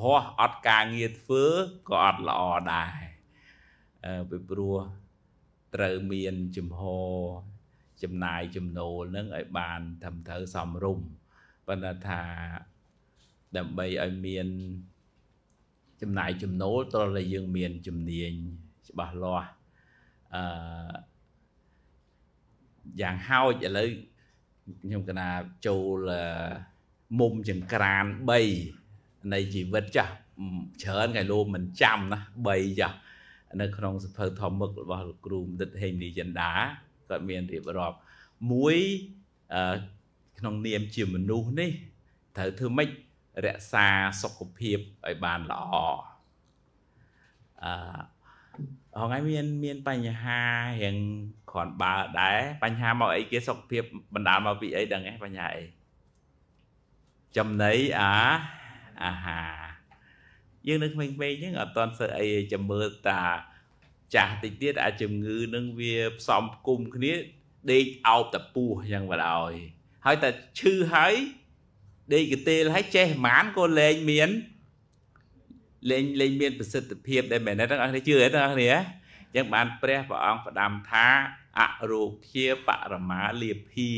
ហោះអត់ការងារធ្វើក៏អត់ល្អដែរអឺពីព្រោះត្រូវមានចំហចំណាយចំណូលនឹងឲ្យបានត្រឹមត្រូវសមរម្យប៉ុន្តែថា ដើម្បីឲ្យមាន ចំណាយចំណូលត្រូវតែយើងមានជំនាញច្បាស់លាស់អឺយ៉ាងហោចឥឡូវខ្ញុំកណាចូលមុំចង្ក្រាន3នៃជីវិតចាស់ច្រើនកែលោកមិនចាំណា3ចាស់នៅក្នុងសភៅធម្មមឹករបស់លោកគ្រូបណ្ឌិតហេមនីចិនដាគាត់មានរៀបរាប់មួយក្នុងនាមជាមនុស្សនេះត្រូវធ្វើម៉េចរក្សាសុខភាពឲ្យបានល្អអឺហងៃមាន មាន បញ្ហារៀងគ្រាន់បើដែរបញ្ហាមកអីគេសុខភាព បណ្ដាលមកពីអីដឹងហ៎បញ្ហាអីចំណៃអាអាហារយើងនៅក្មេងៗហ្នឹងអត់តន់ធ្វើអីចាំមើលតា ចាស់តិចទៀតអាជំងឺនឹងវាផ្សំគុំគ្នាដេកអោបតពោះយ៉ាងបាត់ហើយហើយតែឈឺហើយដេកកទេលហើយចេះហ្មានក៏លែងមានលែងលែងមាន ប្រសិទ្ធភាពដែរមែនទេទាំងអស់គ្នាជឿទេទាំងអស់គ្នាអញ្ចឹងបានព្រះព្រះអង្គផ្ដាំថាអរោគាបរមាលាភា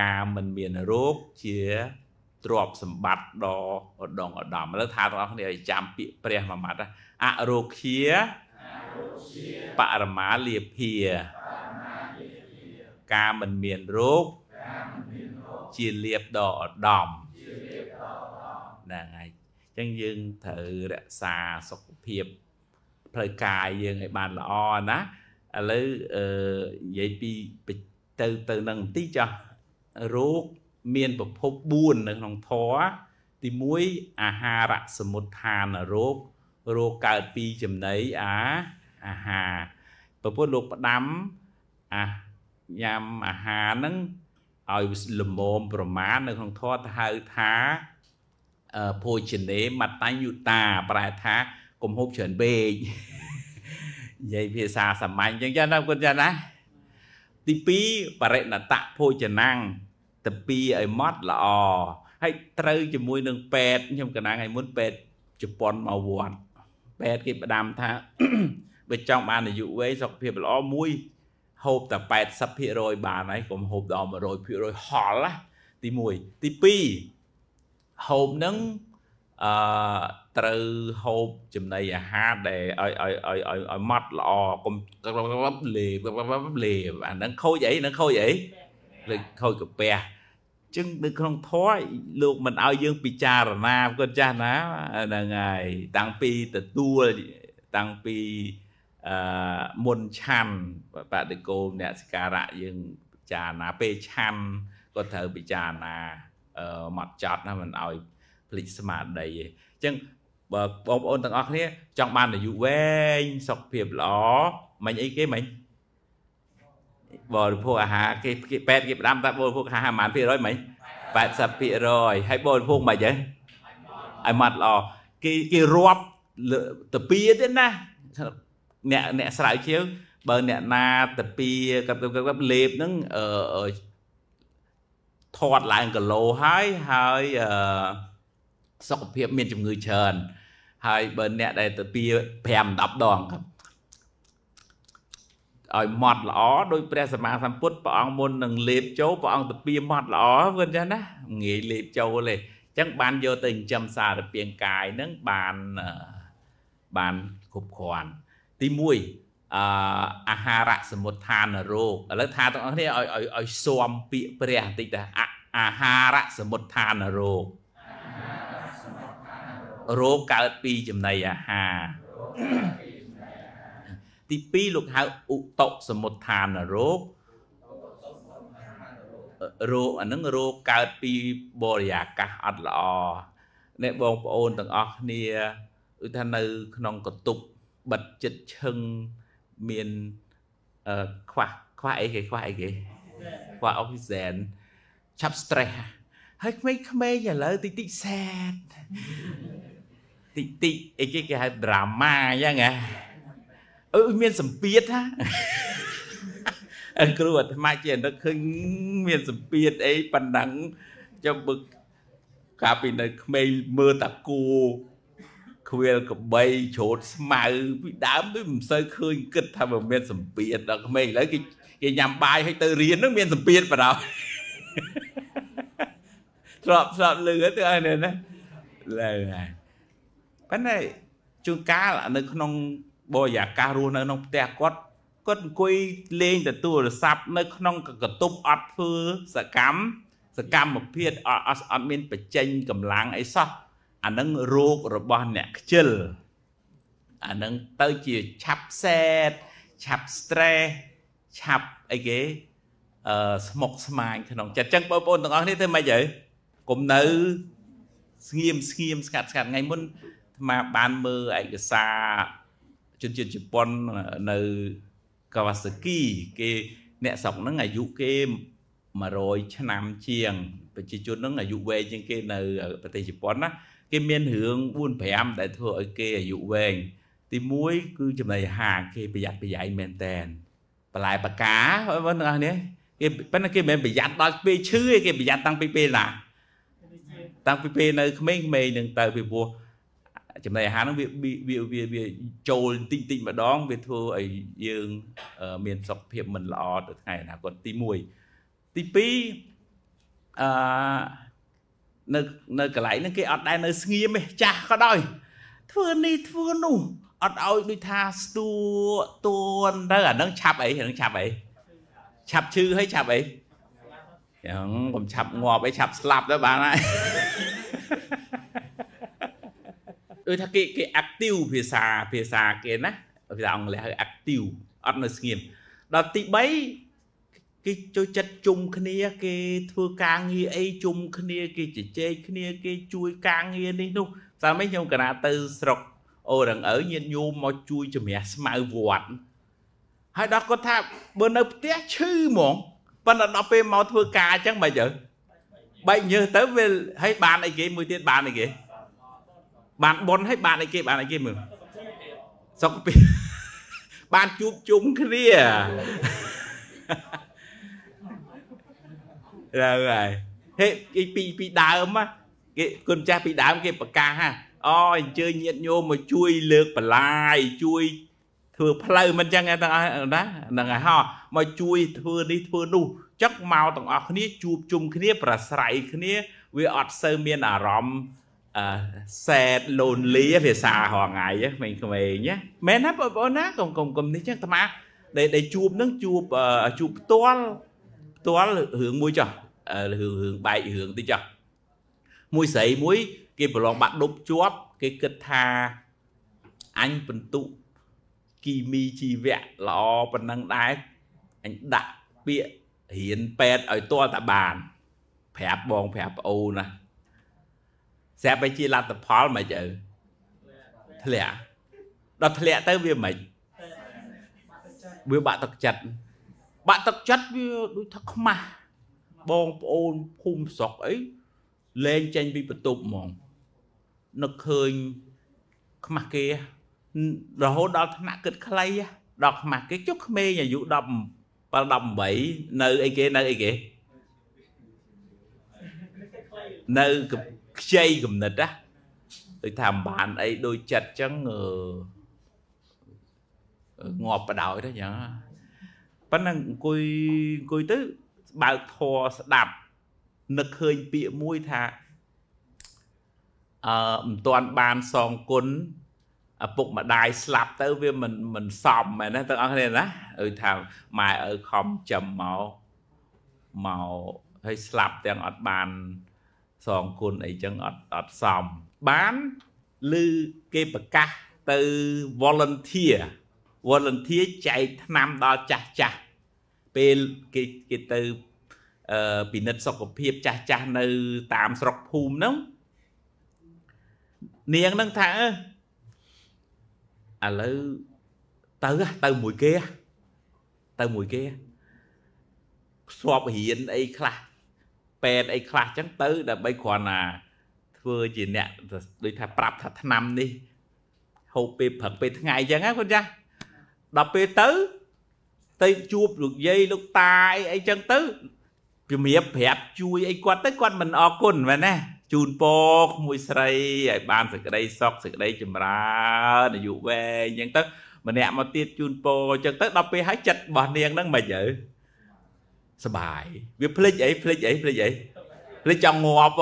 ការមិនមានរោគជាទ្រពសម្បត្តិដ៏ឧត្តមឧត្តមឥឡូវថាបងប្អូនគ្នាឲ្យចាំពាក្យព្រះមួយម៉ាត់អរោគាបរមាលាភាការមិនមានរោគជាលាភដ៏ឧត្តមហ្នឹងហើយអញ្ចឹងយើងត្រូវរក្សាសុខភាពផ្លូវកាយយើងឲ្យបានល្អណាឥឡូវនិយាយពីទៅទៅនឹងបន្តិចចារោគមានប្រភព4នៅក្នុងធម៌ទី1អាហារសមុទ្ឋានរោគរោគកើតពីចំណីអាអាហារប្រពន្ធលោកផ្ដាំអាញ៉ាំអាហារហ្នឹងឲ្យល្មមប្រមាណនៅក្នុងធម៌ទៅហៅថាភោជនេមតញ្ញុតាប្រែថាកុំហូបច្រើនពេកនិយាយភាសាសាមញ្ញអញ្ចឹងចាណាគាត់ចាណាទី2បរិណតៈភោជនាំងតពីឲ្យម៉ត់ល្អហើយត្រូវជាមួយនឹងពេទ្យខ្ញុំកណ្ដាលថ្ងៃមុនពេទ្យជប៉ុនមកវត្តពេទ្យគេផ្ដាំថាបើចង់បានអាយុវ័យសុខភាពល្អមួយ ហូបតែ80%បានហើយកុំហូបដល់100%ហល់ណាទី1ទី2ហូបនឹងអឺត្រូវហូបចំណីអាហារដែលឲ្យឲ្យឲ្យឲ្យឲ្យម៉ត់ល្អកុំលេបលេបអាហ្នឹងខូចអីហ្នឹងខូចអីលើខូចកាពះចឹងនៅក្នុងធម៌លោកមិនឲ្យយើងពិចារណាគាត់ចាស់ណាហ្នឹងហើយតាំងពីទទួលតាំងពីអឺមុនឆាន់បតិគោមអ្នកសការៈយើងពិចារណាពេលឆាន់ក៏ត្រូវពិចារណាអឺមកចត់ណាមិនឲ្យភ្លេចស្មារតីឯងចឹងបើបងប្អូនទាំងអស់គ្នាចង់បានអាយុវែងសុខភាពល្អមិញអីគេមិញបរិភោគអាហារគេពេទ្យគេផ្ដាំថាបរិភោគអាហារប្រហែលភាគរយមិញ80%ហើយបរិភោគមិនអីចឹងឲ្យម៉ាត់ល្អគេគេរាប់តាពីទៀតណាអ្នកអ្នកស្រាវជ្រាវបើអ្នកណាតាពីកាប់កាប់លេបហ្នឹងអឺធាត់ឡើងគីឡូហើយហើយអឺសុខភាពមានជំងឺច្រើន ហើយបើអ្នកដែលតាពី5 10ដងឲ្យម៉ត់ល្អដោយព្រះសម្មាសម្ពុទ្ធព្រះអង្គមុននឹងលេបចូលព្រះអង្គទៅពីម៉ត់ល្អវិញចឹងណាងាយលេបចូលទេអញ្ចឹងបានយកទៅចិញ្ចឹមសារពាង្គកាយនឹងបានបានគ្រប់គ្រាន់ទី1អអាហារសមុដ្ឋានរោគឥឡូវថាទាំងអស់គ្នាឲ្យឲ្យឲ្យស៊ាំពាក្យព្រះបន្តិចដែរអាហារសមុដ្ឋានរោគរោគកើតពីចំណីអាហារទី2លោកហៅឧតុសមុដ្ឋានរោគរោគអានឹងរោគកើតពីបរិយាកាសអត់ល្អអ្នកបងប្អូនទាំងអស់គ្នាឧទាហរណ៍នៅក្នុងកតុบบិទចិត្តឈឹងមានអឺខ្វះខ្វះអីគេ ខ្វះអីគេខ្វះអុកស៊ីហ្សែនឆាប់ stress ហើយក្មេងៗឥឡូវតិចតិចសែតតិចតិចអីគេគេហៅ drama អញ្ចឹងហ៎អឺមានសម្ពាធណាអើគ្រូអាត្មាជាអនុឃើញមានសម្ពាធអីប៉ណ្ណឹងចាំបើកាលពីនៅក្មេងមើលតាគូខ្វៀលកបីជ្រូតស្មៅពីដើមដូចមិនសូវឃើញគិតថាវាមានសម្ពាធដល់ក្មេងឥឡូវគេគេញ៉ាំបាយហើយទៅរៀននឹងមានសម្ពាធបណ្ដោយធ្លាប់ស្លាប់លឺទៅអីណាលើហើយប៉ុន្តែជួនកាលនៅក្នុងបរិយាកាសរស់នៅក្នុងផ្ទះគាត់គាត់អង្គុយលេងទៅទូរស័ព្ទនៅក្នុងកតុបអត់ធ្វើសកម្មសកម្មភាពអត់អត់មានបច្ចេញកម្លាំងអីសោះអានឹងរោគរបស់អ្នកខ្ជិលអានឹងទៅជាឆាប់សែតឆាប់ stress ឆាប់អីគេអឺស្មុកស្មាញក្នុងចិត្តអញ្ចឹងបងប្អូនទាំងអស់គ្នាធ្វើម៉េចហើយកុំនៅស្ងៀមស្ងៀមស្ងាត់ស្ងាត់ថ្ងៃមុនអាត្មាបានមើលឯកសារជនជាតិជប៉ុននៅកាវ៉ាសាគី គេអ្នកស្រុកហ្នឹងអាយុគេ100ឆ្នាំជាង ប្រជាជនហ្នឹងអាយុវែងជាងគេនៅប្រទេសជប៉ុនណាគេមានរឿង4 5ដែលធ្វើឲ្យគេអាយុវែងទី1គឺចំណីអាហារគេប្រយ័ត្នប្រយែងមែនតែនបន្លែបកាហើយបងប្អូននេះគេប៉ុន្តែគេមិនប្រយ័ត្នដល់ពេលឈឺទេគេប្រយ័ត្នតាំងពីពេលណាតាំងពីពេលនៅ ក្មេងៗនឹងទៅពីព្រោះចំណីអាហារហ្នឹងវាវាវាចូលតិចតិចម្ដង វាធ្វើឲ្យយើងមានសុខភាពមិនល្អទៅថ្ងៃអនាគតទី1ទី2អឺនៅនៅកន្លែងហ្នឹងគេអត់ដែរនៅស្ងៀមទេចាស់ក៏ដោយ ធ្វើនេះធ្វើនោះអត់ឲ្យដូចថាស្ទួទួនទៅអាហ្នឹងឆាប់អីអាហ្នឹងឆាប់អីឆាប់ឈឺហើយឆាប់អីយ៉ាងកុំឆាប់ងាប់អីឆាប់ស្លាប់ទៅបានហើយដូចថាគេគេ active ភាសាភាសាគេណាភាសាអង់គ្លេសហៅ active អត់នៅស្ងៀមដល់ទី3គេចូលចិត្តជុំគ្នា គេធ្វើការងារអីជុំគ្នា គេជជែកគ្នាគេជួយការងារនេះនោះតាមមិនខ្ញុំកណាទៅស្រុកអូរងឪញាតញោមមកជួយជំរះស្មៅវត្តហើយដល់គាត់ថាបើនៅផ្ទះឈឺហ្មងប៉ុន្តែដល់ពេលមកធ្វើការអញ្ចឹងមិនអើបែកញើសទៅវាហើយបានអីគេមួយទៀតបានអីគេបានប៉ុនឲ្យបានអីគេបានអីគេមើលសុខភាពបានជួបជុំគ្នារើហើយហេគេពីពីដើមគេគុណចាស់ពីដើម គេប្រកាសហ่ะអូអញ្ជើញញាតិញោមមកជួយលើកបន្លាយជួយធ្វើផ្លូវមិនចឹងទាំងអស់ណាហ្នឹងហើយហោះមកជួយធ្វើនេះធ្វើនោះចឹកមកទាំងអស់គ្នាជួបជុំគ្នា ប្រស្រ័យគ្នា វាអត់សូវមានអារម្មណ៍សែតលូនលីភាសារហងៃក្មេងៗណាមែនណាបងប្អូនណាកុំកុំកុំនេះចឹងអាត្មាដែលដែលជួបនឹងជួបជួបផ្ទាល់ផ្ទាល់រឿងមួយចោះរឿងរឿងបែករឿងតិចចោះមួយស្រីមួយគេប្រឡងបាក់ដប់ជាប់គេគិតថាអញបន្ទុគីមីជីវៈល្អប៉ុណ្ណឹងដែរអញដាក់ពាក្យរៀនពេទ្យឲ្យតតែបានប្រាប់បងប្រាប់ប្អូនណាស្រាប់តែជាលទ្ធផលមិនអើធ្លាក់ដល់ធ្លាក់ទៅវាមិនវាបាក់ទឹកចិត្តបាក់ទឹកចិត្តវាដូចថាខ្មាស់បងប្អូនភូមិស្រុកអីលែងចេញពីបន្ទប់ហ្មងនឹកឃើញខ្មាស់គេរហូតដល់ថ្នាក់គិតខ្លីដល់ខ្មាស់គេចុះក្មេងអាយុ17 18នៅអីគេនៅអីគេនៅខ្ចីគំនិតណាដូចថាមិនបានអីដូចចិត្តចឹងងាប់បដោយទៅចឹងប៉ណ្ណឹងអង្គុយអង្គុយទៅបើកធរស្ដាប់នឹកឃើញពាក្យមួយថាអឺមិនទាន់បានសងគុណឪពុកម្ដាយស្លាប់ទៅវាមិនមិនសមមែនណាទាំងអស់គ្នាណាអើថាម៉ែឪខំចាំមកមកហើយស្លាប់ទាំងអត់បានសងគុណអីចឹងអត់អត់សមបានឮគេប្រកាសទៅ volunteer volunteer ចែកថ្នាំដល់ចាស់ចាស់ពេលគេគេទៅអឺពិនិត្យសុខភាពចាស់ចាស់នៅតាមស្រុកភូមិហ្នឹងនាងហ្នឹងថាឥឡូវទៅទៅមួយគេ ទៅមួយគេ ស្បរៀនអីខ្លះពេទ្យអីខ្លះចឹងទៅ ដើម្បីគ្រាន់ណាធ្វើជាអ្នកដូចថាប្រាប់ថាឆ្នាំនេះ ហូបពេលព្រឹកពេលថ្ងៃចឹងណាគាត់ចាស់ដល់ពេលទៅទៅជួបលោកយាយលោកតាអីអីចឹងទៅជំរាបប្រាប់ជួយអីគាត់ទៅគាត់មិនអរគុណមែនណាជូនពរក្មួយស្រីឲ្យបានសេចក្តីសុខសេចក្តី ចម្រើនអាយុវែងចឹងទៅម្នាក់មកទៀតជូនពរចឹងទៅដល់ពេលហើយចិត្តរបស់នាងហ្នឹងមិនយើសបាយវាភ្លេចអីភ្លេចអីភ្លេចអីភ្លេចចង់ងាប់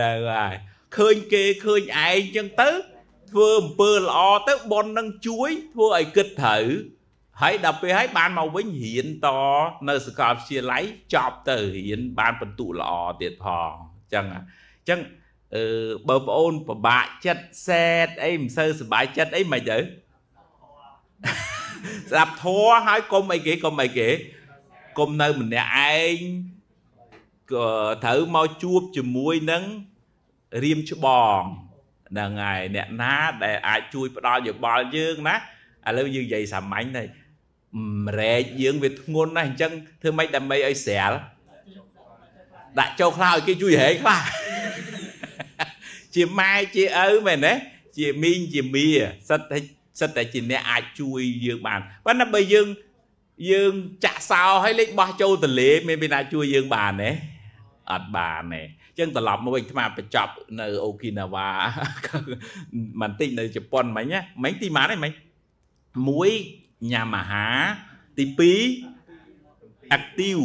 ដល់ហើយឃើញគេឃើញឯងចឹងទៅធ្វើអំពើល្អទៅប៉ុននឹងជួយ ធ្វើឲ្យគិតត្រូវហើយដល់ពេលហើយបានមកវិញរៀនតនៅសាកលវិទ្យាល័យចប់ទៅរៀនបាន បន្ទុកល្អទៀតផងចឹងចឹងអឺបើប្អូនពិបាកចិត្តសែតអីមិនសូវសុបាយចិត្តអីមិនទៅស្ដាប់ធัวហើយកុំអីគេកុំអីគេកុំនៅម្នាក់ឯងក៏ត្រូវមកជួបជាមួយនឹងរៀមច្បងហ្នឹងហើយអ្នកណាដែលអាចជួយផ្ដល់យោបល់យើងណាឥឡូវយើងនិយាយសាមញ្ញទៅរែកយើងវាធ្ងន់ណាស់អញ្ចឹងធ្វើម៉េចដើម្បីឲ្យស្រាលដាក់ចូលខ្លះឲ្យគេជួយរែកខ្លះជាម៉ែជាឪមែនទេជាមីងជាមីសិតតែសិតតែជាអ្នកអាចជួយយើងបានប៉ុន្តែបើយើងយើងចាក់សោឲ្យលេខបោះចូលទលេមានពេលណាជួយយើងបានទេអត់បានទេអញ្ចឹងត្រឡប់មកវិញអាត្មាបញ្ចប់នៅអូគីណាវ៉ាបន្តិចនៅជប៉ុនមិញណាមិញទីម៉ានឯងមិញមួយញ៉ាំអាហារទី2 active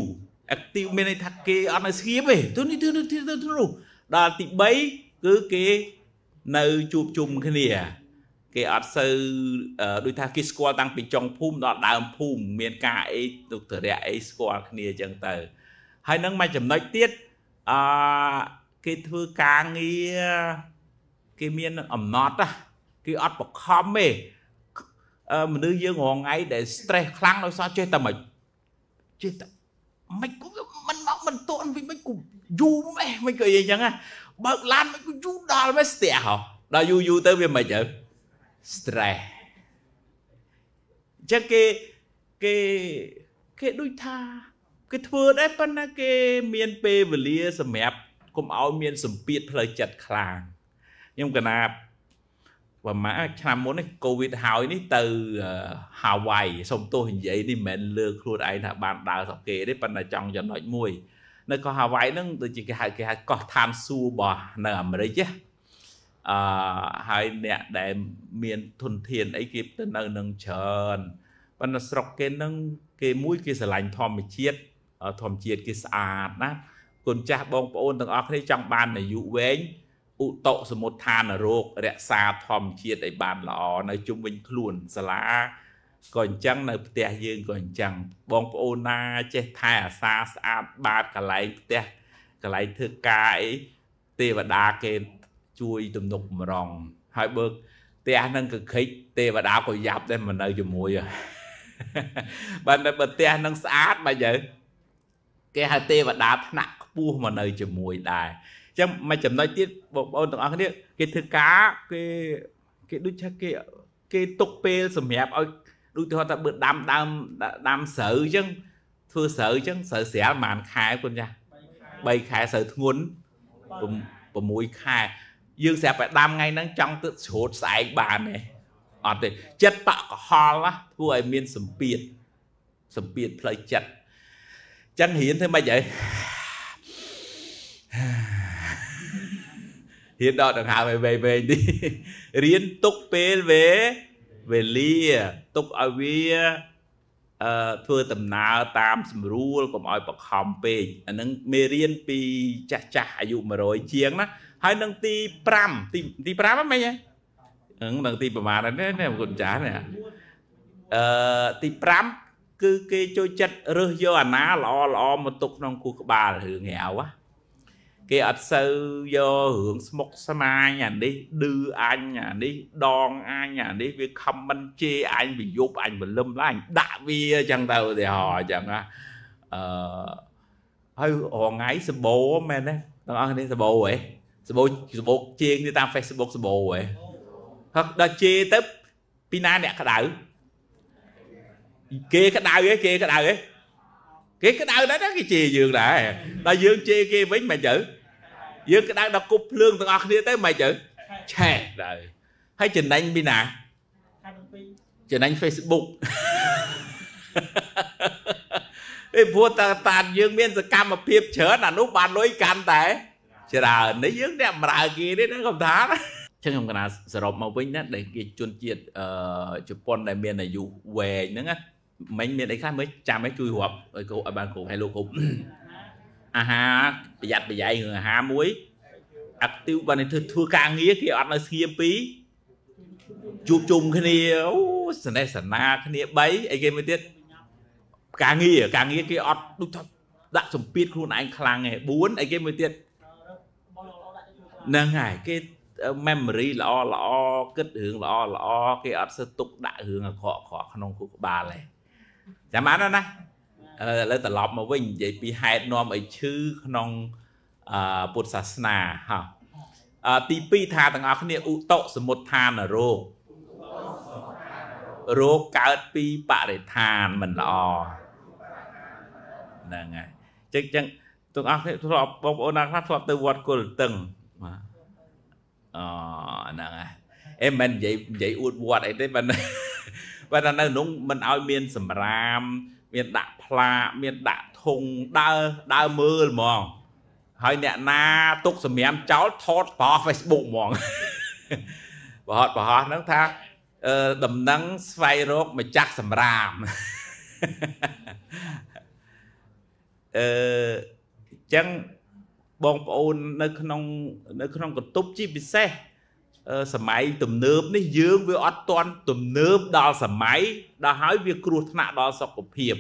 active មានន័យថាគេអត់នៅស្ងៀមទេទៅនេះទៅនេះទៅនោះដល់ទី3គឺគេនៅជួបជុំគ្នាគេអត់សូវដូចថាគេស្គាល់តាំងពីចុងភូមិដល់ដើមភូមិមានការអីទុកតរៈអីស្គាល់គ្នាអញ្ចឹងទៅ ហើយនឹងមួយចំណុចទៀតអឺគេធ្វើការងារគេមានអំណត់គេអត់បខំទេមនុស្សយើងរងថ្ងៃដែល stress ខ្លាំងដោយសារចេះតែមិនចេះតែមិនគូមិនមកមិនតន់វិញមិនគូយូរម៉េះមិនក៏អីចឹងបើកឡានមិនគូយូរដល់ម៉េះស្ទះហ៎ដល់យូរយូរទៅវាមិនអី stress អញ្ចឹងគេគេគេដូចថាគេធ្វើដែរប៉ុន្តែគេ មានពេលវេលាសម្រាប់កុំឲ្យមានសម្ពាធផ្លូវចិត្តខ្លាំងខ្ញុំកណាប្រហែលឆ្នាំមុននេះកូវីដហើយនេះទៅហាវ៉ៃសុំទោសនិយាយនេះមិនមែនលើខ្លួនឯងថាបាន ដើរសក់គេទេប៉ុន្តែចង់ចំណុចមួយនៅកោះហាវ៉ៃហ្នឹងដូចជាគេហៅគេហៅកោះឋានសួគ៌របស់នៅអាមេរិកហ្នឹងអឺហើយអ្នកដែលមានធនធានអីគេទៅនៅនឹងច្រើនប៉ុន្តែស្រុកគេនឹងគេមួយគេស្រឡាញ់ធម្មជាតិធម្មជាតិគេស្អាតណាគុណចាស់បងប្អូនទាំងអស់គ្នាចង់បានអាយុវែងឧតុសមុដ្ឋានរោគរក្សាធម្មជាតិឲ្យបានល្អនៅជុំវិញខ្លួនសាលាក៏អញ្ចឹងនៅផ្ទះយើងក៏អញ្ចឹងបងប្អូនណាចេះថែអាសាស្អាតបាតកន្លែងផ្ទះកន្លែងធ្វើការអីទេវតាគេជួយទំនុកម្រងហើយបើផ្ទះនឹងកខិចទេវតាក៏យ៉ាប់ដែរមិននៅជាមួយបាទបើផ្ទះនឹងស្អាតបាទយើគេហៅទេវតាថ្នាក់ខ្ពស់មកនៅជាមួយដែរអញ្ចឹងមួយចំណុចទៀតបងប្អូនទាំងអស់គ្នាគេធ្វើការគេគេដូចថាគេគេទុកពេលសម្រាប់ឲ្យដូចគាត់ថាបើដាំដើមដាំស្រូវអញ្ចឹងធ្វើស្រូវអញ្ចឹងស្រូវស្រាលប្រហែលខែគុណចាស់3ខែស្រូវធ្ងន់6ខែយើងស្រាប់តែដាំថ្ងៃហ្នឹងចង់ទៅស្រូតស្អែកបានទេអត់ទេចិត្តបកកហល់ណាធ្វើឲ្យមានសម្ពាធសម្ពាធផ្លូវចិត្តចឹងរៀនធ្វើម៉េចហើយរៀនដល់ដង្ហើមឲ្យវែងវែងទីរៀនទុកពេលវេវេលាទុកឲ្យវាអឺធ្វើដំណើរតាមស្រួលកុំឲ្យបង្ខំពេកអានឹងមេរៀនពីចាស់ចាស់អាយុ100ជាងណាហើយនឹងទី5ទីទី5ហ្នឹងមិនហ៎នឹងទីប្រមាណហ្នឹងណាគុណចាស់ណាអឺទី5គឺគេចូលចិត្តរើសយកអាណាល្អល្អមកទុកក្នុងគូក្បាលរឿងងាវគេអត់សូវយករឿងស្មុកស្មាញអានេះឌឺអញអានេះដងអញអានេះវាខមមិនជេអញវាយប់អញបលឹមឡើងដាក់វាអញ្ចឹងទៅឧទាហរណ៍អញ្ចឹងណាអឺហើយរងៃសបោមែនទេបងប្អូននេះសបោហ៎សម្បូរសម្បូរជាងគ្នាតាម Facebook សម្បូរហ៎ហឹកដល់ជេទៅពីណាអ្នកក្តៅគេក្តៅឯងគេក្តៅឯងគេក្តៅដែរគេជេរយើងដែរដល់យើងជេរគេវិញមិនទៅយើងក្តៅដល់គប់ភ្លើងទាំងអស់គ្នាទៅមិនទៅឆេះដែរហើយចំណេញពីណាចំណេញ Facebook ពេលព្រោះតាតាយើងមានសកម្មភាពច្រើនអានោះបានលុយកាន់តែច្រើននេះយើងអ្នកបម្រើគេនេះណាកុំថាចឹងខ្ញុំកណាសរុបមកវិញណាដែលគេជនជាតិអឺជប៉ុនដែលមានអាយុវែងហ្នឹងណាមិញមានអីខ្លះមើលចាំឲ្យជួយរាប់ឲ្យគ្រូឲ្យបានគ្រូឲ្យលោកគ្រូអាហារប្រយ័ត្នប្រយែងរឿងអាហារមួយ active បានធ្វើធ្វើការងារគេអត់នៅស្ងៀមពីរជួបជុំគ្នាអូសនេសនាគ្នា3អីគេមួយទៀតការងារការងារគេអត់ដូចថាដាក់សម្ពាធខ្លួនឯងខ្លាំងឯង4អីគេមួយទៀតហ្នឹងហើយគេ memory ល្អល្អគិតរឿងល្អល្អគេអត់សើទុកដាក់រឿងអាក្រក់ក្រក់ក្នុងខួរក្បាលទេចាំបានណាឥឡូវត្រឡប់មកវិញនិយាយពីហេតុនាំឲ្យឈឺក្នុងពុទ្ធសាសនាហោះទី2ថាទាំងអស់គ្នាឧតុសមុដ្ឋានរោគរោគកើតពីបរិស្ថានមិនល្អហ្នឹងហើយចឹងចឹងទាំងអស់គ្នាធ្លាប់បងប្អូនណាខ្លះធ្លាប់ទៅវត្តគុលតឹងបាទអូហ្នឹងហ่ะអេមិននិយាយនិយាយអួតវត្តអីទេបើបើថានៅក្នុងមិនឲ្យមានសម្រាម មានដាក់ផ្លាកមានដាក់ធុងដើរដើរមើលហ្មង ហើយអ្នកណាទុកសម្រាមចោលថតប្រហោះ Facebook ហ្មងប្រហោះប្រហោះហ្នឹងថាដំណឹងស្វែងរកម្ចាស់សម្រាមអឺអញ្ចឹងបងប្អូននៅក្នុងនៅក្នុងកតុបជាពិសេសសម័យទំនើបនេះយើងវាអត់ទាន់ទំនើបដល់សម័យដល់ហើយវាគ្រោះថ្នាក់ដល់សុខភាព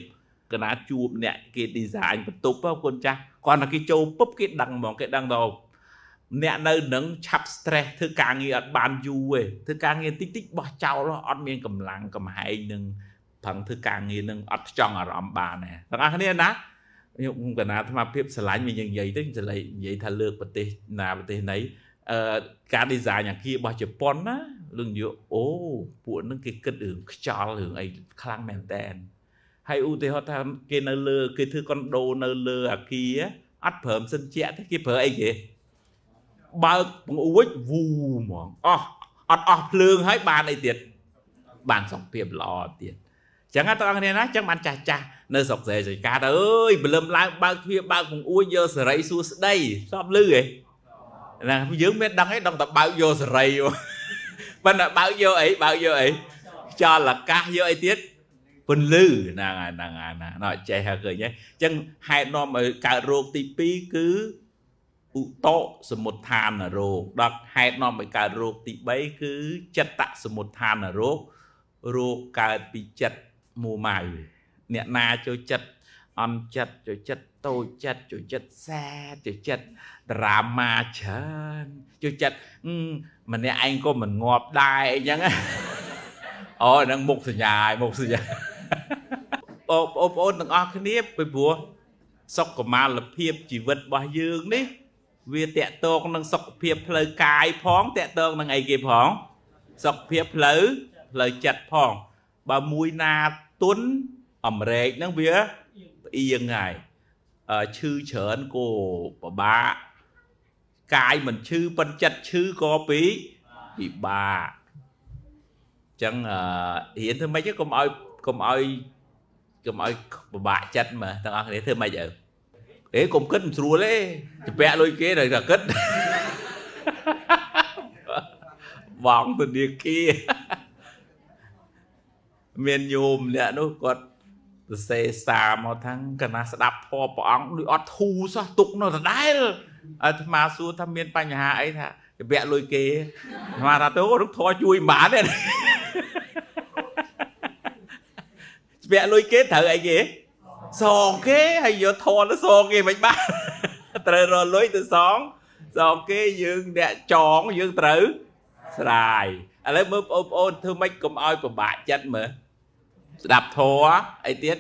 កណាជួបអ្នកគេ design បន្ទប់គាត់ចាស់គាត់តែគេចូលពុបគេដឹងហ្មងគេដឹងដល់អ្នកនៅនឹងឆាប់ stress ធ្វើការងារអត់បានយូរទេធ្វើការងារតិចតិចបោះចោលអត់មានកម្លាំងកំហែងនឹងប្រឹងធ្វើការងារនឹងអត់ខ្ចង់អារម្មណ៍បានទេបងប្អូនគ្នាណាខ្ញុំកណាអាភិបឆ្លាញ់វាយើងនិយាយទៅឆ្លៃនិយាយថាលើកប្រទេសណាប្រទេសណីអឺការ design អាគាររបស់ជប៉ុនណាលោកនិយាយអូពួកហ្នឹងគេគិតរឿងខ្យល់រឿងអីខ្លាំងមែនតើហើយឧទាហរណ៍ថាគេនៅលើ គេធ្វើកុនដូនៅលើអាគារអត់ព្រមសិនជាក់ទេគេប្រើអីគេបើកពង្អួចវូហ្មងអស់អត់អស់ភ្លើងហើយបានអីទៀតបានសង្ភាពល្អទៀតចឹងបងប្អូនគ្នាណាចឹងបានចាស់ចាស់នៅស្រុកសេរីសីកាតអើយព្រលឹមឡើងបើកទ្វារបើកពងអួយយកសេរីសួស្ដីស្បលឺហ៎ណាយើងមានដឹងឯងដឹងតែបើកយកសេរីប៉ុន្តែបើកយកអីបើកយកអីខ្យល់អាកាសយកអីទៀតពន្លឺហ្នឹងហើយហ្នឹងហើយណាណោះចេះឃើញហ៎អញ្ចឹងហេតុនាំឲ្យកើតរោគទី2គឺឧតោសមុដ្ឋានរោគដល់ហេតុនាំឲ្យកើតរោគទី3គឺចិត្តសមុដ្ឋានរោគរោគកើតពីចិត្តមូម៉ៅអ្នកណាចូលចិត្តអន់ចិត្តចូលចិត្តតូចចិត្តចូលចិត្តសែចូលចិត្តដរាម៉ាច្រើនចូលចិត្តម្នាក់ឯងក៏មិនងាប់ដែរអីចឹងអូហ្នឹងមុខសញ្ញាហើយមុខសញ្ញាអូបងប្អូនទាំងអស់គ្នាពីព្រោះសុខុមាលភាពជីវិតរបស់យើងនេះ វាតកតងនឹងសុខភាពផ្លូវកាយផងតកតងនឹងអីគេផងសុខភាពផ្លូវផ្លូវចិត្តផង បើមួយណាទន់អំរែកហ្នឹងវាផ្អៀងហើយឈឺច្រើនក៏ពិបាកកាយមិនឈឺប៉ុន្តែចិត្តឈឺក៏ពីពិបាកអញ្ចឹងរៀនធ្វើម៉េចកុំឲ្យកុំឲ្យកុំឲ្យពិបាកចិត្តមើលទាំងអស់គ្នាធ្វើម៉េចអើអេកុំគិតមិនស្រួលទេជពាក់លុយគេដល់តែគិតបងធនាគារមានយោមម្នាក់នោះគាត់សរសេរសារមកថាកណាស្ដាប់ធម៌ព្រះអង្គដូចអត់ធូរសោះទុកនៅដដែលអាត្មាសួរថាមានបញ្ហាអីថារយៈលុយគេអាត្មាថាទៅរុកធរជួយមិនបានទេស្វែកលុយគេត្រូវអីគេសងគេ ហើយយកធរទៅសងគេមិនបានត្រូវរលុយទៅសងសងគេយើងអ្នកចងយើងត្រូវស្រាយឥឡូវមើលបងប្អូនធ្វើម៉េចកុំឲ្យពិបាកចិត្តមើលស្ដាប់ធរអីទៀត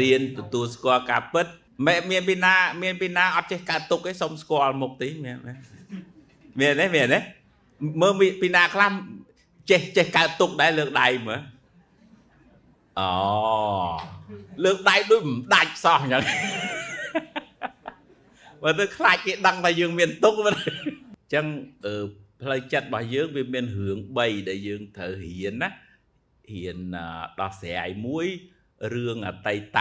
រៀនទទួលស្គាល់ការពិតមែមាន ពីណា មាន ពីណាអត់ចេះកើតទុកទេសុំស្គាល់ មុខទីមានមានទេមានទេមើលពីណាខ្លះចេះចេះកើតទុកដែរលើកដៃមើលអូលើកដៃដូចមិនដាច់សោះអញ្ចឹងបើទៅ ខ្លាចគេដឹងថាយើង មានទុកអញ្ចឹងផ្លូវចិត្តរបស់យើងវាមានរឿង3ដែលយើងត្រូវរៀនណាហ៊ានដោះស្រាយមួយរឿងអតីត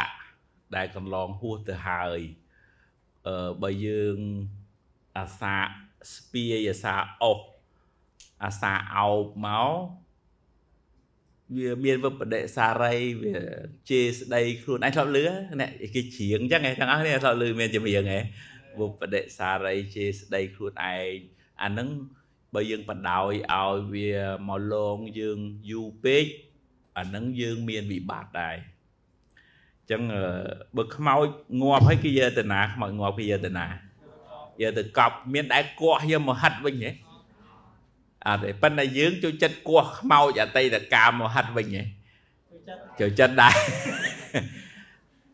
ដែលកន្លងហួសទៅហើយអឺបើយើងអាសាស្ពាយអាសាអុសអាសាអោបមកវាមានវបដិសារីវាជេរស្ដីខ្លួនឯងធ្លាប់លឺអ្នកគេច្រៀងអញ្ចឹងឯងទាំងអស់គ្នាធ្លាប់លឺមានចម្រៀងឯងវបដិសារីជេរស្ដីខ្លួនឯងអាហ្នឹងបើយើងបដ ாய் ឲ្យវាមកលងយើងយូរពេកអានឹងយើងមានវិបត្តិដែរអញ្ចឹងបើខ្មោចងាប់ហើយគេយកតាណាខ្មោចងាប់គេយកតាណាយកទៅកប់មានតែគោះយកមហិតវិញហ៎អត់ទេប៉ុន្តែយើងចូលចិត្តគោះខ្មោចអតីតកាលមហិតវិញហ៎ចូលចិត្តដែរ